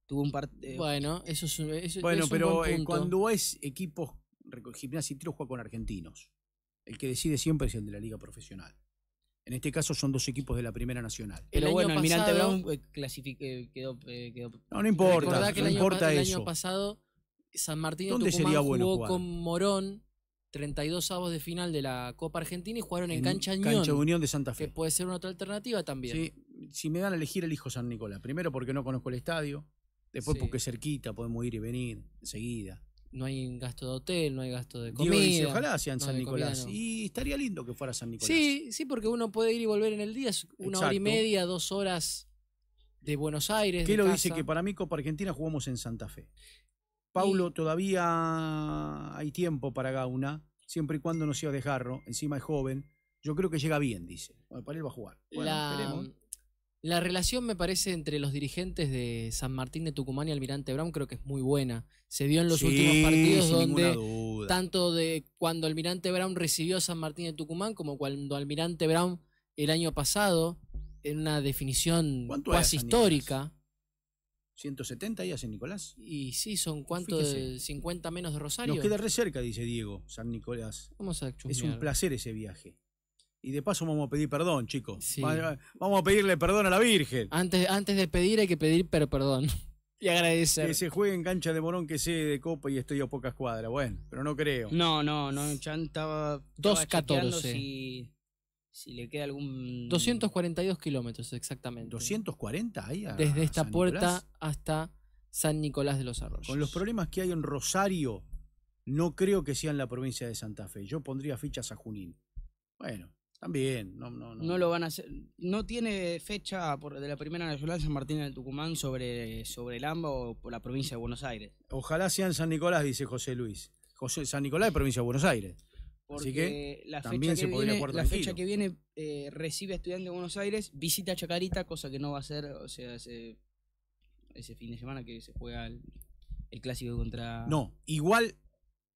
Tuvo un partido. bueno, eso es, eso, bueno, pero cuando es equipos Gimnasia y Tiro juega con argentinos. El que decide siempre es el de la liga profesional. En este caso son dos equipos de la Primera Nacional. Pero el bueno, Almirante Brown eh, eh, quedó, eh, quedó, No, no importa. no el importa eso. El año pasado San Martín de Tucumán jugó con Morón 32 avos de final de la Copa Argentina y jugaron en, Cancha Unión. Cancha Unión de Santa Fe. Que puede ser una otra alternativa también. Sí, si me dan a elegir, elijo San Nicolás. Primero porque no conozco el estadio. Después porque es cerquita, podemos ir y venir enseguida no hay gasto de hotel, no hay gasto de comida. dice, ojalá sea San Nicolás. Y estaría lindo que fuera San Nicolás. Sí, sí, porque uno puede ir y volver en el día, es una hora y media, dos horas de Buenos Aires. ¿Qué lo dice que para mí Copa Argentina jugamos en Santa Fe? Paulo, todavía hay tiempo para Gauna, siempre y cuando no sea de jarro, encima es joven. Yo creo que llega bien, dice. Bueno, para él va a jugar. Bueno, la relación, me parece, entre los dirigentes de San Martín de Tucumán y Almirante Brown creo que es muy buena. Se dio en los últimos partidos donde tanto de cuando Almirante Brown recibió a San Martín de Tucumán como cuando Almirante Brown el año pasado, en una definición casi histórica. 170 y a San Nicolás. Y sí, son cuántos? 50 menos de Rosario. Nos queda re cerca, dice Diego, San Nicolás. Es un placer ese viaje. Y de paso vamos a pedir perdón, chicos. Vamos a pedirle perdón a la Virgen. Antes, antes de pedir hay que pedir pero perdón. y agradecer. Que se juegue en cancha de Morón, que sé de Copa y estoy a pocas cuadras. Bueno, pero no creo. No, no, no. Chan estaba, 2.14. Si, si le queda algún... 242 kilómetros exactamente. ¿240 ahí? Desde esta puerta hasta San Nicolás de los Arroyos. Con los problemas que hay en Rosario, no creo que sea en la provincia de Santa Fe. Yo pondría fichas a Junín. Bueno, también, no, no, no. No lo van a hacer. No tiene fecha de la Primera Nacional San Martín del Tucumán sobre, sobre el AMBA o por la provincia de Buenos Aires. Ojalá sean San Nicolás, dice José Luis. José, San Nicolás, provincia de Buenos Aires. Así que la también se podría La fecha que viene eh, recibe a de Buenos Aires, visita Chacarita, cosa que no va a ser, o sea, ese, fin de semana que se juega el clásico contra. No, igual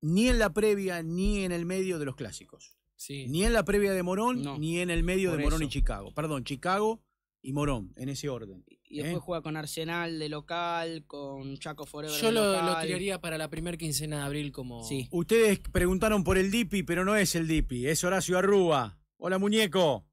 ni en la previa ni en el medio de los clásicos. Ni en la previa de Morón, ni en el medio de Morón y Chicago. Perdón, Chicago y Morón, en ese orden. Y después ¿eh? juega con Arsenal de local, con Chaco Forever. Yo lo, local. lo, tiraría para la primera quincena de abril como. Ustedes preguntaron por el Dipi, pero no es el Dipi, es Horacio Arrúa. Hola, muñeco.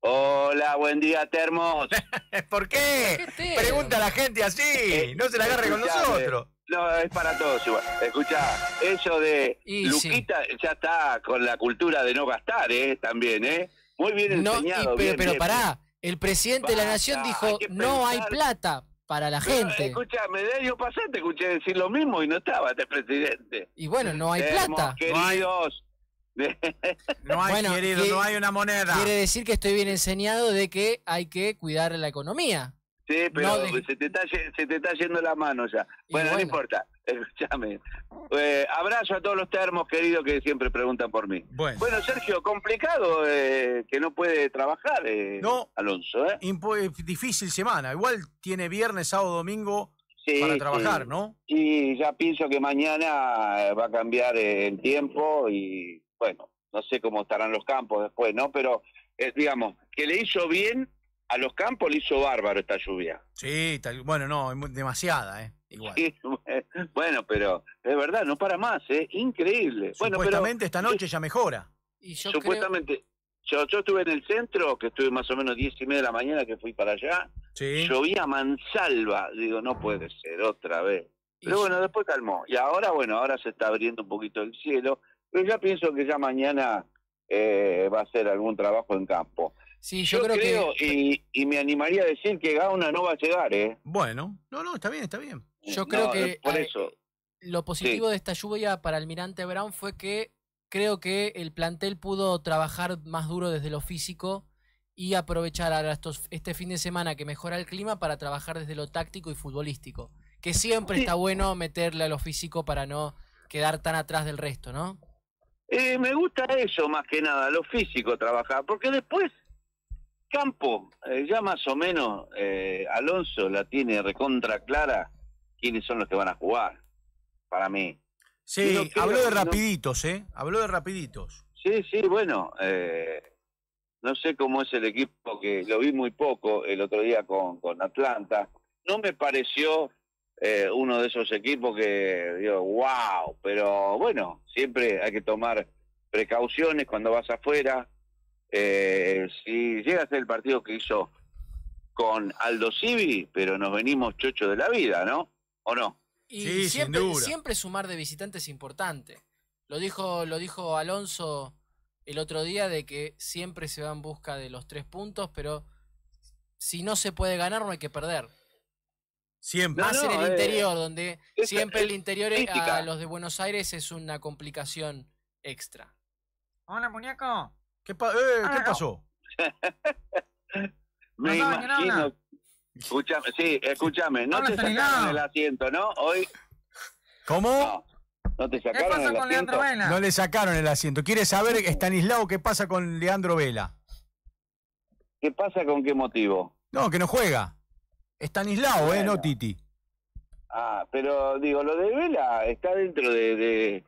Hola, buen día, Termos. ¿Por qué Pregunta a la gente así, no se la agarre con nosotros. No, es para todos igual. Escucha, eso de Luquita ya está con la cultura de no gastar, ¿eh? También, ¿eh? Muy bien enseñado. pero, pero pará, el presidente de la nación dijo, no hay plata para la gente. Escucha, me dio te escuché decir lo mismo y no estaba este presidente. Y bueno, no hay plata. no hay, no hay una moneda. Quiere decir que estoy bien enseñado de que hay que cuidar la economía. Sí, pero se, te está, se te está yendo la mano ya. Bueno, no importa. Escúchame. Eh, abrazo a todos los termos queridos que siempre preguntan por mí. Bueno, Sergio, complicado eh, que no puede trabajar eh, no, Alonso. ¿eh? Difícil semana. Igual tiene viernes, sábado, domingo para trabajar, ¿no? Y ya pienso que mañana va a cambiar el tiempo y bueno, no sé cómo estarán los campos después, ¿no? Pero digamos, que le hizo bien a los campos le hizo bárbaro esta lluvia. Sí, bueno, no, demasiada, ¿eh? Igual. bueno, pero es verdad, no para más, ¿eh? Increíble. Supuestamente esta noche ya mejora. supuestamente, yo, yo, estuve en el centro, que estuve más o menos diez y media de la mañana que fui para allá. Sí. Llovía mansalva. Digo, no puede ser, otra vez. Pero bueno, después calmó. Y ahora, bueno, ahora se está abriendo un poquito el cielo. Pero ya pienso que ya mañana eh, va a ser algún trabajo en campo. Sí, yo, creo, que... Y, me animaría a decir que Gauna no va a llegar, ¿eh? Bueno, no, no, está bien, está bien. Yo creo que... Por eh, eso. Lo positivo de esta lluvia para Almirante Brown fue que creo que el plantel pudo trabajar más duro desde lo físico y aprovechar ahora este fin de semana que mejora el clima para trabajar desde lo táctico y futbolístico. Que siempre está bueno meterle a lo físico para no quedar tan atrás del resto, ¿no? Eh, me gusta eso más que nada, lo físico trabajar, porque después campo, eh, ya más o menos eh, Alonso la tiene recontra clara quiénes son los que van a jugar, para mí. Sí, habló de rapiditos, ¿eh? Habló de rapiditos. Sí, sí, bueno, eh, no sé cómo es el equipo que lo vi muy poco el otro día con, con Atlanta. No me pareció uno de esos equipos que digo, wow, pero bueno, siempre hay que tomar precauciones cuando vas afuera eh, si llega a ser el partido que hizo con Aldo Civi, pero nos venimos chocho de la vida, ¿no? ¿O no? Y siempre, sumar de visitantes es importante. Lo dijo, lo dijo Alonso el otro día de que siempre se va en busca de los tres puntos, pero si no se puede ganar, no hay que perder. Siempre. Eh, Más en el interior, donde siempre el interior a los de Buenos Aires es una complicación extra. Hola, muñeco. ¿Qué, eh, ah, pasó? Me imagino. escúchame, sí, escúchame. No te sacaron el asiento, ¿no? Hoy. ¿Cómo? No, te sacaron ¿Qué pasó con Leandro Vela? No le sacaron el asiento. ¿Quiere saber, Estanislao, qué pasa con Leandro Vela? ¿Qué pasa con qué motivo? No, que no juega. Estanislao, ¿eh? No Titi. Ah, pero digo, lo de Vela está dentro de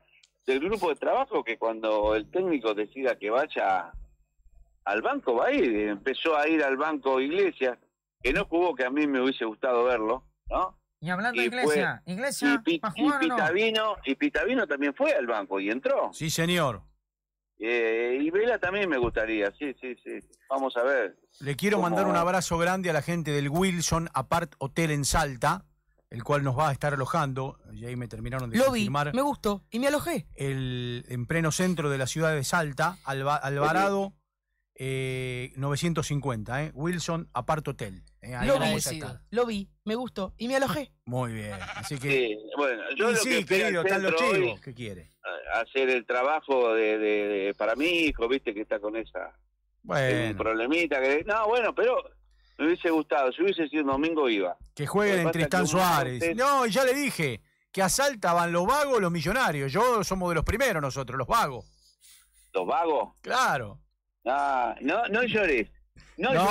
del grupo de trabajo que cuando el técnico decida que vaya al banco va a ir. Empezó a ir al banco Iglesias, que no jugó, que a mí me hubiese gustado verlo, ¿no? Y hablando de Iglesia, Iglesia, y, y Pitavino también fue al banco y entró. Sí, señor. Eh, y Vela también me gustaría, sí, sí, sí. Vamos a ver. Le quiero mandar un abrazo grande a la gente del Wilson Apart Hotel en Salta el cual nos va a estar alojando. Y ahí me terminaron de Lo Vi, me gustó y me alojé. El, en pleno centro de la ciudad de Salta, Alvarado. 950, eh, eh, Wilson Apart Hotel. Eh, lo, vi, lo vi, me gustó y me alojé. Muy bien, así que. Sí, bueno, yo lo que querido, están los chivos. ¿Qué quiere? Hacer el trabajo de, para mi hijo, viste, que está con esa. problemita que. No, bueno, pero me hubiese gustado, si hubiese sido un domingo iba. Que jueguen en Tristán Suárez. No, ya le dije, que asaltaban los vagos los millonarios. Yo somos de los primeros nosotros, los vagos. ¿Los vagos? Claro. Ah, no, no llores. No, no,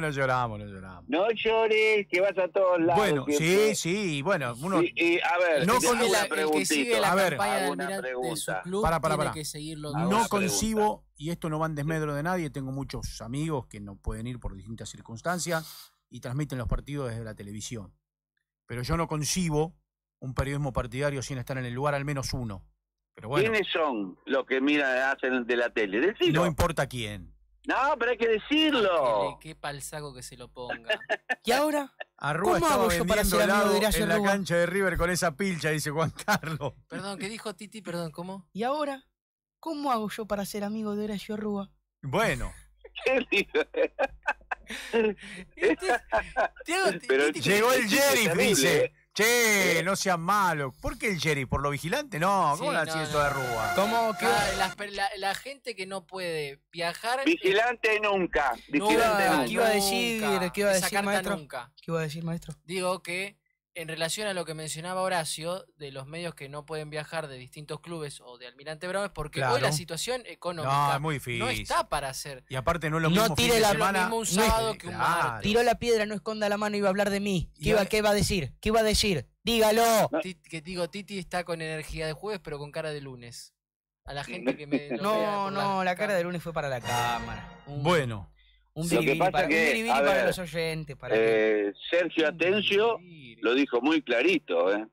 no, lloramos, no lloramos. No llores, que vas a todos lados. Bueno, sí, sí, bueno, uno. y, a ver, no con la, a ver, para, para, no concibo, y esto no va en desmedro de nadie, tengo muchos amigos que no pueden ir por distintas circunstancias y transmiten los partidos desde la televisión. Pero yo no concibo un periodismo partidario sin estar en el lugar al menos uno. ¿Quiénes son los que miran, hacen de la tele? No importa quién. No, pero hay que decirlo. Ah, qué, palzaco que se lo ponga. ¿Y ahora? ¿Cómo hago yo para ser amigo de Arrua en la cancha de River con esa pilcha, dice Juan Carlos. Perdón, ¿qué dijo Titi? Perdón, ¿cómo? ¿Y ahora? ¿Cómo hago yo para ser amigo de Horacio Arrua? Bueno. Qué lindo. Este pero Llegó el Jerry, ¿eh? dice. Che, eh, no sean malos. ¿Por qué el Jerry? ¿Por lo vigilante? No, ¿cómo la no, de Rúa? ¿Cómo ah, que la, gente que no puede viajar? Eh, vigilante nunca. Vigilante ¿Qué iba a decir, ¿Qué iba a decir maestro? ¿Qué iba a decir, maestro? Digo que en relación a lo que mencionaba Horacio, de los medios que no pueden viajar de distintos clubes o de Almirante Brown, es porque hoy la situación económica no, está para hacer. Y aparte no es lo mismo, la, un sábado que un Tiró la piedra, no esconda la mano, y va a hablar de mí. ¿Qué iba, ¿Qué va a decir? ¿Qué va a decir? Dígalo. Que digo, Titi está con energía de jueves, pero con cara de lunes. A la gente que me... No, no, la, cara de lunes fue para la cámara. Bueno. Un para, que, para los oyentes. Para eh, Sergio Atencio lo dijo muy clarito, ¿eh?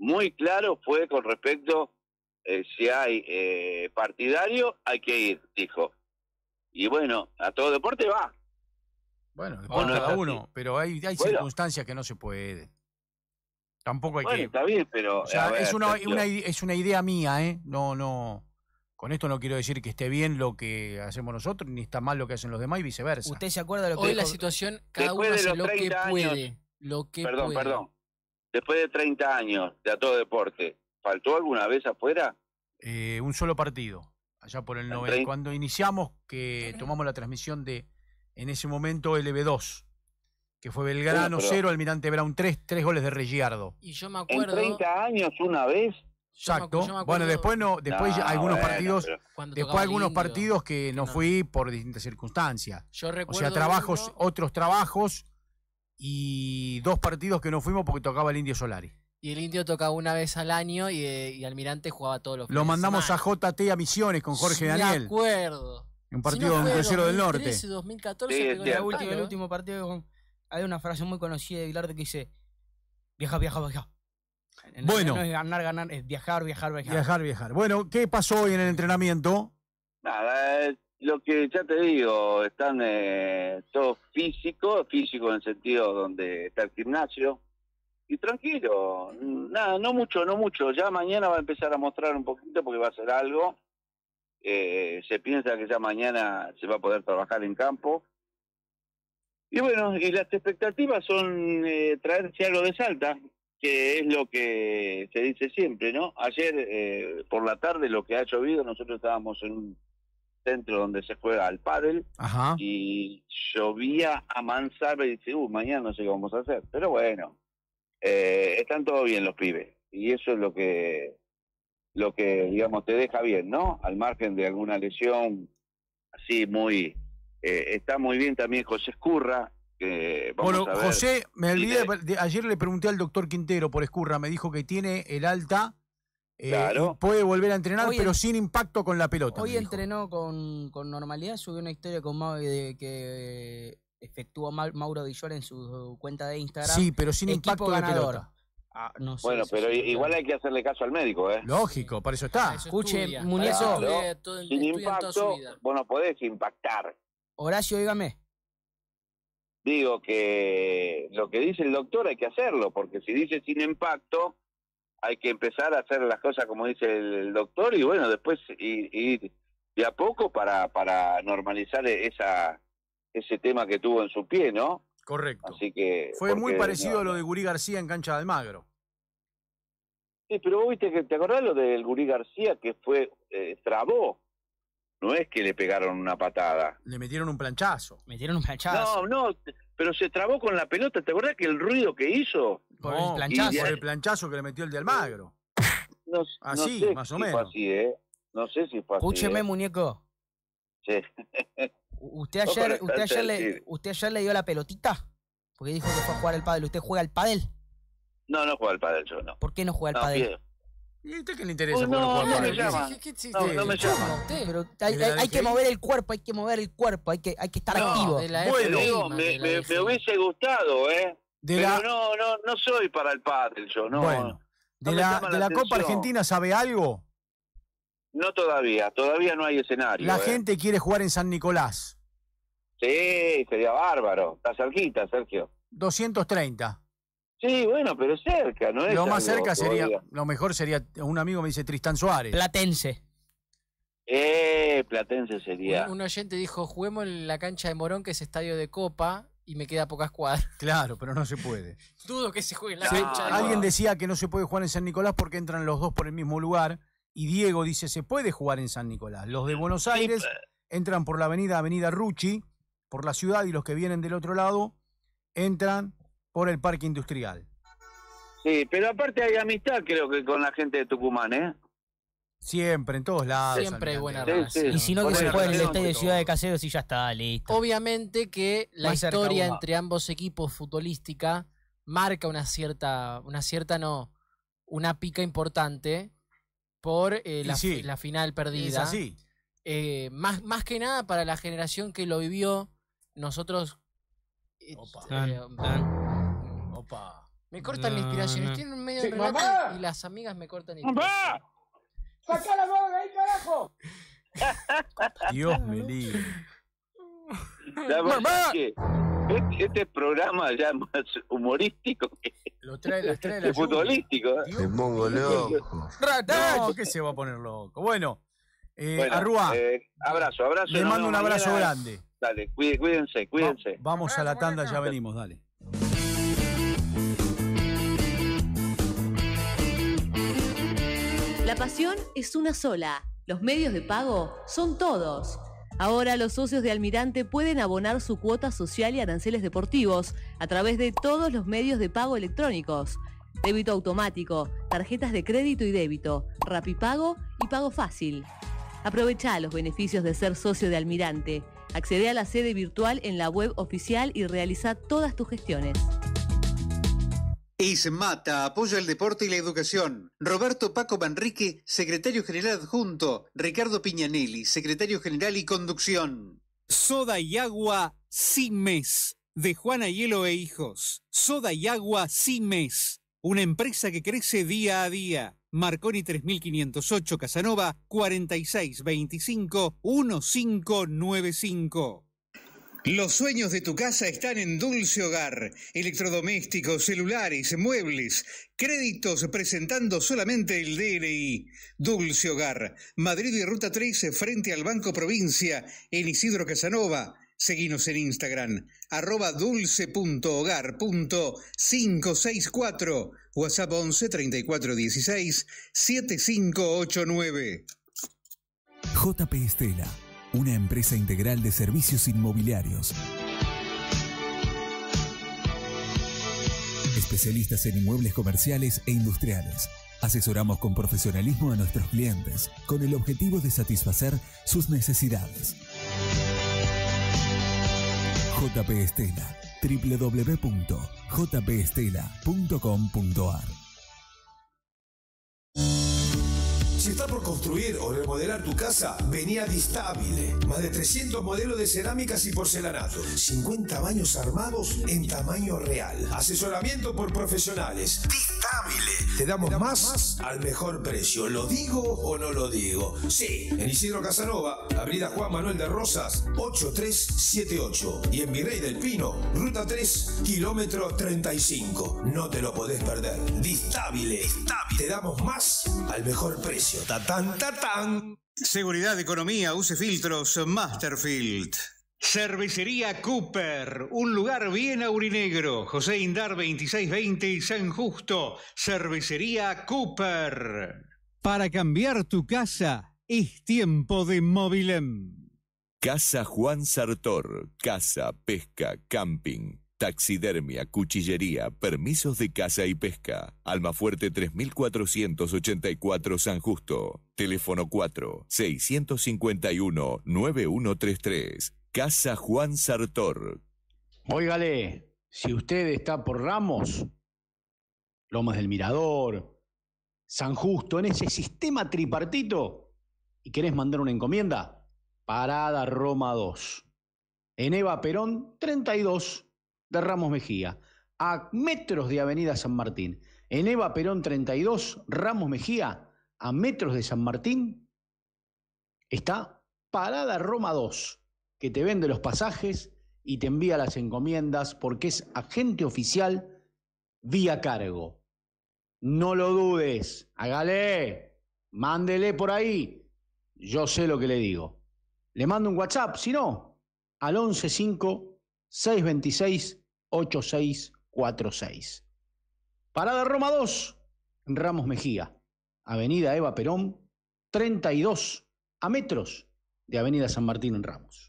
Muy claro fue con respecto eh, si hay eh, partidario, hay que ir, dijo. Y bueno, a todo deporte va. Bueno, deporte cada uno, pero hay, hay circunstancias que no se puede Tampoco hay bueno, que. Está bien, pero. es, es una idea mía, ¿eh? No, no. Con esto no quiero decir que esté bien lo que hacemos nosotros, ni está mal lo que hacen los demás y viceversa. ¿Usted se acuerda de lo que Hoy la situación, cada uno hace lo que puede. perdón, perdón. Después de 30 años de a todo deporte, ¿faltó alguna vez afuera? Eh, un solo partido, allá por el 90. Cuando iniciamos, que tomamos la transmisión de, en ese momento, LB2 que fue Belgrano 0, Almirante Brown 3, 3 goles de Reggiardo. Y yo me acuerdo. En 30 años una vez. Exacto. bueno, después no, después ah, algunos partidos, después algunos partidos que no, fui por distintas circunstancias. Yo recuerdo o sea, trabajos, otros trabajos y dos partidos que no fuimos porque tocaba el Indio Solari. Y el Indio tocaba una vez al año y, eh, Almirante jugaba todos los. Lo mandamos a JT a Misiones con Jorge Daniel. De acuerdo. Un partido con un crucero del norte. 2014 el, el, último, el último partido. Hay una frase muy conocida de de que dice: Viaja, viaja, viaja. Bueno. ganar, ganar, es viajar, viajar, viajar. Viajar, Bueno, ¿qué pasó hoy en el entrenamiento? Nada, eh, lo que ya te digo, están eh, todos físicos, físico en el sentido donde está el gimnasio. Y tranquilo, nada, no mucho, no mucho. Ya mañana va a empezar a mostrar un poquito porque va a ser algo. Eh, se piensa que ya mañana se va a poder trabajar en campo. Y bueno, y las expectativas son eh, traerse algo de Salta, que es lo que se dice siempre, ¿no? Ayer eh, por la tarde, lo que ha llovido, nosotros estábamos en un centro donde se juega al pádel y llovía a mansalva y dice, uh, mañana no sé qué vamos a hacer. Pero bueno, eh, están todos bien los pibes y eso es lo que, lo que, digamos, te deja bien, ¿no? Al margen de alguna lesión así muy... Eh, está muy bien también José Escurra, bueno, José, me olvidé, de, ayer le pregunté al doctor Quintero por Escurra, me dijo que tiene el alta, eh, claro. puede volver a entrenar, pero sin impacto con la pelota. Hoy entrenó con, normalidad, subió una historia con de eh, que efectuó Mauro Villora en su cuenta de Instagram. Sí, pero sin impacto de pelota. Ah, bueno, pero igual hay que hacerle caso al médico, ¿eh? Lógico, para eso está. Escuche, Muñezo. Sin impacto, vos no podés impactar. Horacio, dígame digo que lo que dice el doctor hay que hacerlo, porque si dice sin impacto, hay que empezar a hacer las cosas como dice el doctor y bueno, después ir, de a poco para, para normalizar e, esa, ese tema que tuvo en su pie, ¿no? Correcto. Así que... Fue muy parecido a lo de Gurí García en Cancha de Magro. Sí, pero vos viste que, ¿te acordás lo del Gurí García que fue, eh, trabó no es que le pegaron una patada. Le metieron un planchazo. Metieron un planchazo. No, no, pero se trabó con la pelota. ¿Te acuerdas que el ruido que hizo? Por el planchazo. el planchazo que le metió el de Almagro. No, así, no más o menos. así, ¿eh? No sé si fue así. Escúcheme, ¿eh? muñeco. Sí. ¿Usted ayer, usted, ayer le, ¿Usted dio la pelotita? Porque dijo que fue a jugar al pádel. ¿Usted juega al pádel? No, no juega al pádel yo, no. ¿Por qué no juega al pádel? ¿Y usted qué le interesa? no, no me llama. no, no me llama. hay, que mover el cuerpo, hay que mover el cuerpo, hay que, hay que estar activo. Bueno, me, hubiese gustado, ¿eh? Pero no, no, no soy para el pádel yo, no. Bueno, de la, de la Copa Argentina sabe algo? No todavía, todavía no hay escenario. La ¿eh? gente quiere jugar en San Nicolás. Sí, sería bárbaro. Está cerquita, Sergio. 230. Sí, bueno, pero cerca, ¿no? Es lo más cerca sería, lo mejor sería, un amigo me dice Tristán Suárez. Platense. Eh, Platense sería. Un, oyente dijo, juguemos en la cancha de Morón, que es estadio de Copa, y me queda pocas cuadras. Claro, pero no se puede. Dudo que se juegue en la cancha cancha. Alguien decía que no se puede jugar en San Nicolás porque entran los dos por el mismo lugar, y Diego dice, se puede jugar en San Nicolás. Los de Buenos Aires entran por la avenida, avenida Rucci, por la ciudad, y los que vienen del otro lado entran por el parque industrial. Sí, pero aparte hay amistad creo que con la gente de Tucumán, ¿eh? Siempre, en todos lados. Siempre hay buena relación. Y si no, que se juegue en el estadio de Ciudad de Caseros y ya está, listo. Obviamente que la historia entre ambos equipos futbolística marca una cierta, una cierta no, una pica importante por eh, la, final perdida. Es así. Eh, más, más que nada para la generación que lo vivió, nosotros. Eh, Opa. Me cortan la inspiración. Estoy en medio de relato y las amigas me cortan inspiración. ¡Sacá la mano de ahí, carajo! Dios me libre. Este, este, programa ya más humorístico que Lo trae, las trae la futbolístico. ¿eh? Me pongo loco. ¿qué se va a poner loco? Bueno, eh, eh abrazo, abrazo. Le mando un abrazo grande. Dale, cuídense, cuídense. vamos a la tanda, ya venimos, dale. La pasión es una sola. Los medios de pago son todos. Ahora los socios de Almirante pueden abonar su cuota social y aranceles deportivos a través de todos los medios de pago electrónicos. Débito automático, tarjetas de crédito y débito, Rapipago y Pago Fácil. Aprovecha los beneficios de ser socio de Almirante. Accede a la sede virtual en la web oficial y realiza todas tus gestiones. Mata apoya el deporte y la educación. Roberto Paco Manrique, secretario general adjunto. Ricardo Piñanelli, secretario general y conducción. Soda y agua CIMES, de Juana Hielo e Hijos. Soda y agua Simes, una empresa que crece día a día. Marconi 3508 Casanova 4625 1595. Los sueños de tu casa están en Dulce Hogar. Electrodomésticos, celulares, muebles, créditos presentando solamente el DNI. Dulce Hogar, Madrid y Ruta 13 frente al Banco Provincia, en Isidro Casanova. Seguinos en Instagram, arroba dulce.hogar.564, WhatsApp 11 34 16 7589. JP Estela una empresa integral de servicios inmobiliarios. Especialistas en inmuebles comerciales e industriales. Asesoramos con profesionalismo a nuestros clientes con el objetivo de satisfacer sus necesidades. JP Estela, Si está por construir o remodelar tu casa, venía a Distabile. Más de 300 modelos de cerámicas y porcelanato. 50 baños armados en tamaño real. Asesoramiento por profesionales. Distabile. Te damos, más, al mejor precio. ¿Lo digo o no lo digo? Sí. En Isidro Casanova, Avenida Juan Manuel de Rosas, 8378. Y en Virrey del Pino, Ruta 3, kilómetro 35. No te lo podés perder. Distabile. Distabile. Te damos más al mejor precio ta Seguridad, economía, use filtros, Masterfield. Cervecería Cooper, un lugar bien aurinegro. José Indar 2620 y San Justo. Cervecería Cooper. Para cambiar tu casa, es tiempo de móvilem Casa Juan Sartor, casa, pesca, camping Taxidermia, cuchillería, permisos de caza y pesca. Almafuerte 3484 San Justo. Teléfono 4 651 9133. Casa Juan Sartor. Óigale, si usted está por Ramos, Lomas del Mirador, San Justo, en ese sistema tripartito, y querés mandar una encomienda, Parada Roma 2. En Eva Perón 32 de Ramos Mejía, a metros de Avenida San Martín. En Eva Perón 32, Ramos Mejía, a metros de San Martín, está Parada Roma 2, que te vende los pasajes y te envía las encomiendas porque es agente oficial vía cargo. No lo dudes, hágale, mándele por ahí. Yo sé lo que le digo. Le mando un WhatsApp, si no, al 115 626 8646. Parada Roma 2, Ramos Mejía, Avenida Eva Perón, 32, a metros de Avenida San Martín en Ramos.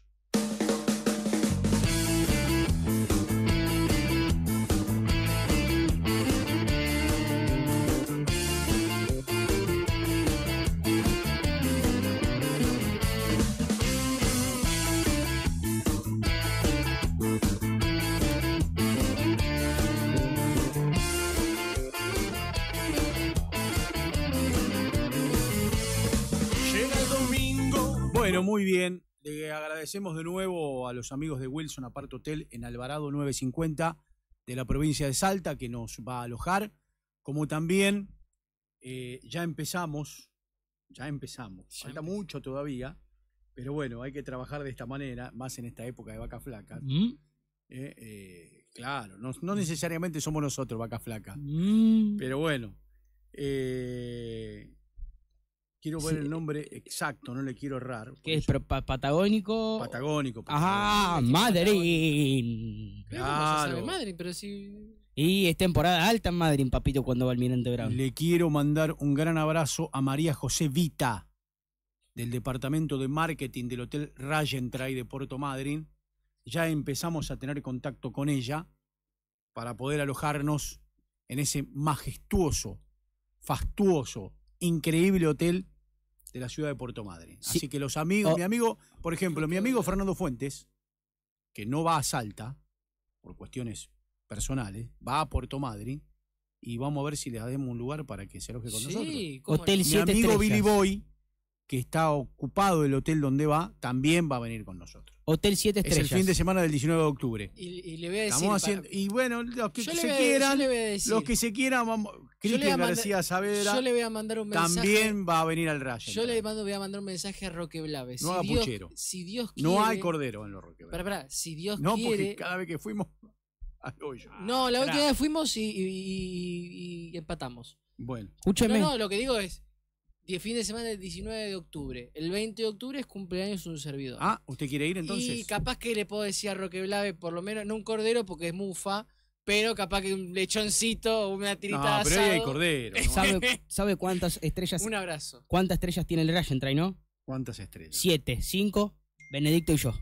muy bien. Le agradecemos de nuevo a los amigos de Wilson Apart Hotel en Alvarado 950 de la provincia de Salta que nos va a alojar. Como también eh, ya empezamos, ya empezamos, falta mucho todavía, pero bueno, hay que trabajar de esta manera, más en esta época de vaca flaca. Mm. Eh, eh, claro, no, necesariamente somos nosotros vaca flaca, mm. pero bueno. Eh, Quiero ver el eh, nombre exacto, no le quiero errar. ¿Qué es? Pero, patagónico. Patagónico. Ajá, ah, Madrid. Claro. No Madrid, pero sí. Y es temporada alta en Madrid, papito, cuando va el Mirante bravo. Le quiero mandar un gran abrazo a María José Vita, del departamento de marketing del Hotel Rayentray de Puerto Madrid. Ya empezamos a tener contacto con ella para poder alojarnos en ese majestuoso, fastuoso increíble hotel de la ciudad de Puerto Madre. Así que los amigos, oh. mi amigo, por ejemplo, mi amigo Fernando Fuentes, que no va a Salta por cuestiones personales, va a Puerto Madre y vamos a ver si le damos un lugar para que se aloje con nosotros. Hotel mi amigo Billy Boy, que está ocupado el hotel donde va, también va a venir con nosotros. Hotel 7 Estrellas. Es el fin de semana del 19 de octubre. Y, le voy a decir. Y bueno, los que, se quieran, los que se quieran, vamos. Cristian García Saavedra... Yo le voy a mandar un mensaje. También va a venir al Rayo. Yo le mando, voy a mandar un mensaje a Roque Blaves. No a puchero. Si Dios quiere. No hay cordero en los Roque Blaves. Para, para, si Dios quiere. No, porque cada vez que fuimos. No, la última vez fuimos y, empatamos. Bueno. Escúcheme. No, no, lo que digo es. Y el fin de semana el 19 de octubre. El 20 de octubre es cumpleaños de un servidor. Ah, ¿usted quiere ir entonces? Y capaz que le puedo decir a Roque Blave, por lo menos, no un cordero porque es mufa, pero capaz que un lechoncito o una tirita no, pero ahí hay cordero. ¿Sabe, cuántas estrellas? Un abrazo. ¿Cuántas estrellas tiene el Ryan no? ¿Cuántas estrellas? Siete, cinco, Benedicto y yo.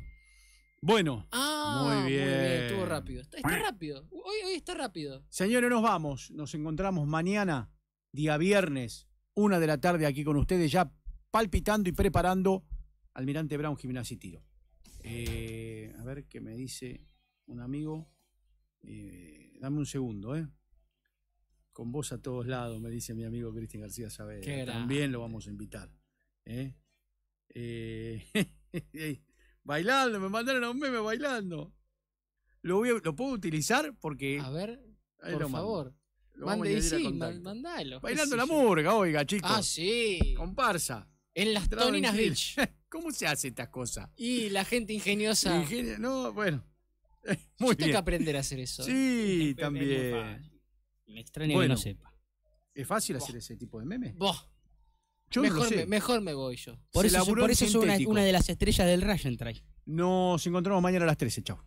Bueno. Ah, muy bien. estuvo rápido. Está, rápido. Hoy, hoy está rápido. Señores, nos vamos. Nos encontramos mañana, día viernes una de la tarde aquí con ustedes, ya palpitando y preparando Almirante Brown, Gimnasia y Tiro. Eh, a ver qué me dice un amigo. Eh, dame un segundo, ¿eh? Con vos a todos lados, me dice mi amigo Cristian García Saavedra. También lo vamos a invitar. Eh. bailando, me mandaron a un meme bailando. Lo, lo puedo utilizar porque. A ver, por favor. Lo y sí, mandalo. Bailando la murga, oiga, chicos. Ah, sí. Comparsa. En las Toninas Beach. ¿Cómo se hace estas cosas? Y la gente ingeniosa. Ingeniosa, No, bueno. Muy que aprender a hacer eso. ¿eh? Sí, también. Me extraña que no sepa. ¿Es fácil hacer ese tipo de memes? Vos. mejor, me, mejor me voy yo. Por eso, por eso soy una, de las estrellas del Russian Trail. Nos encontramos mañana a las 13. Chao.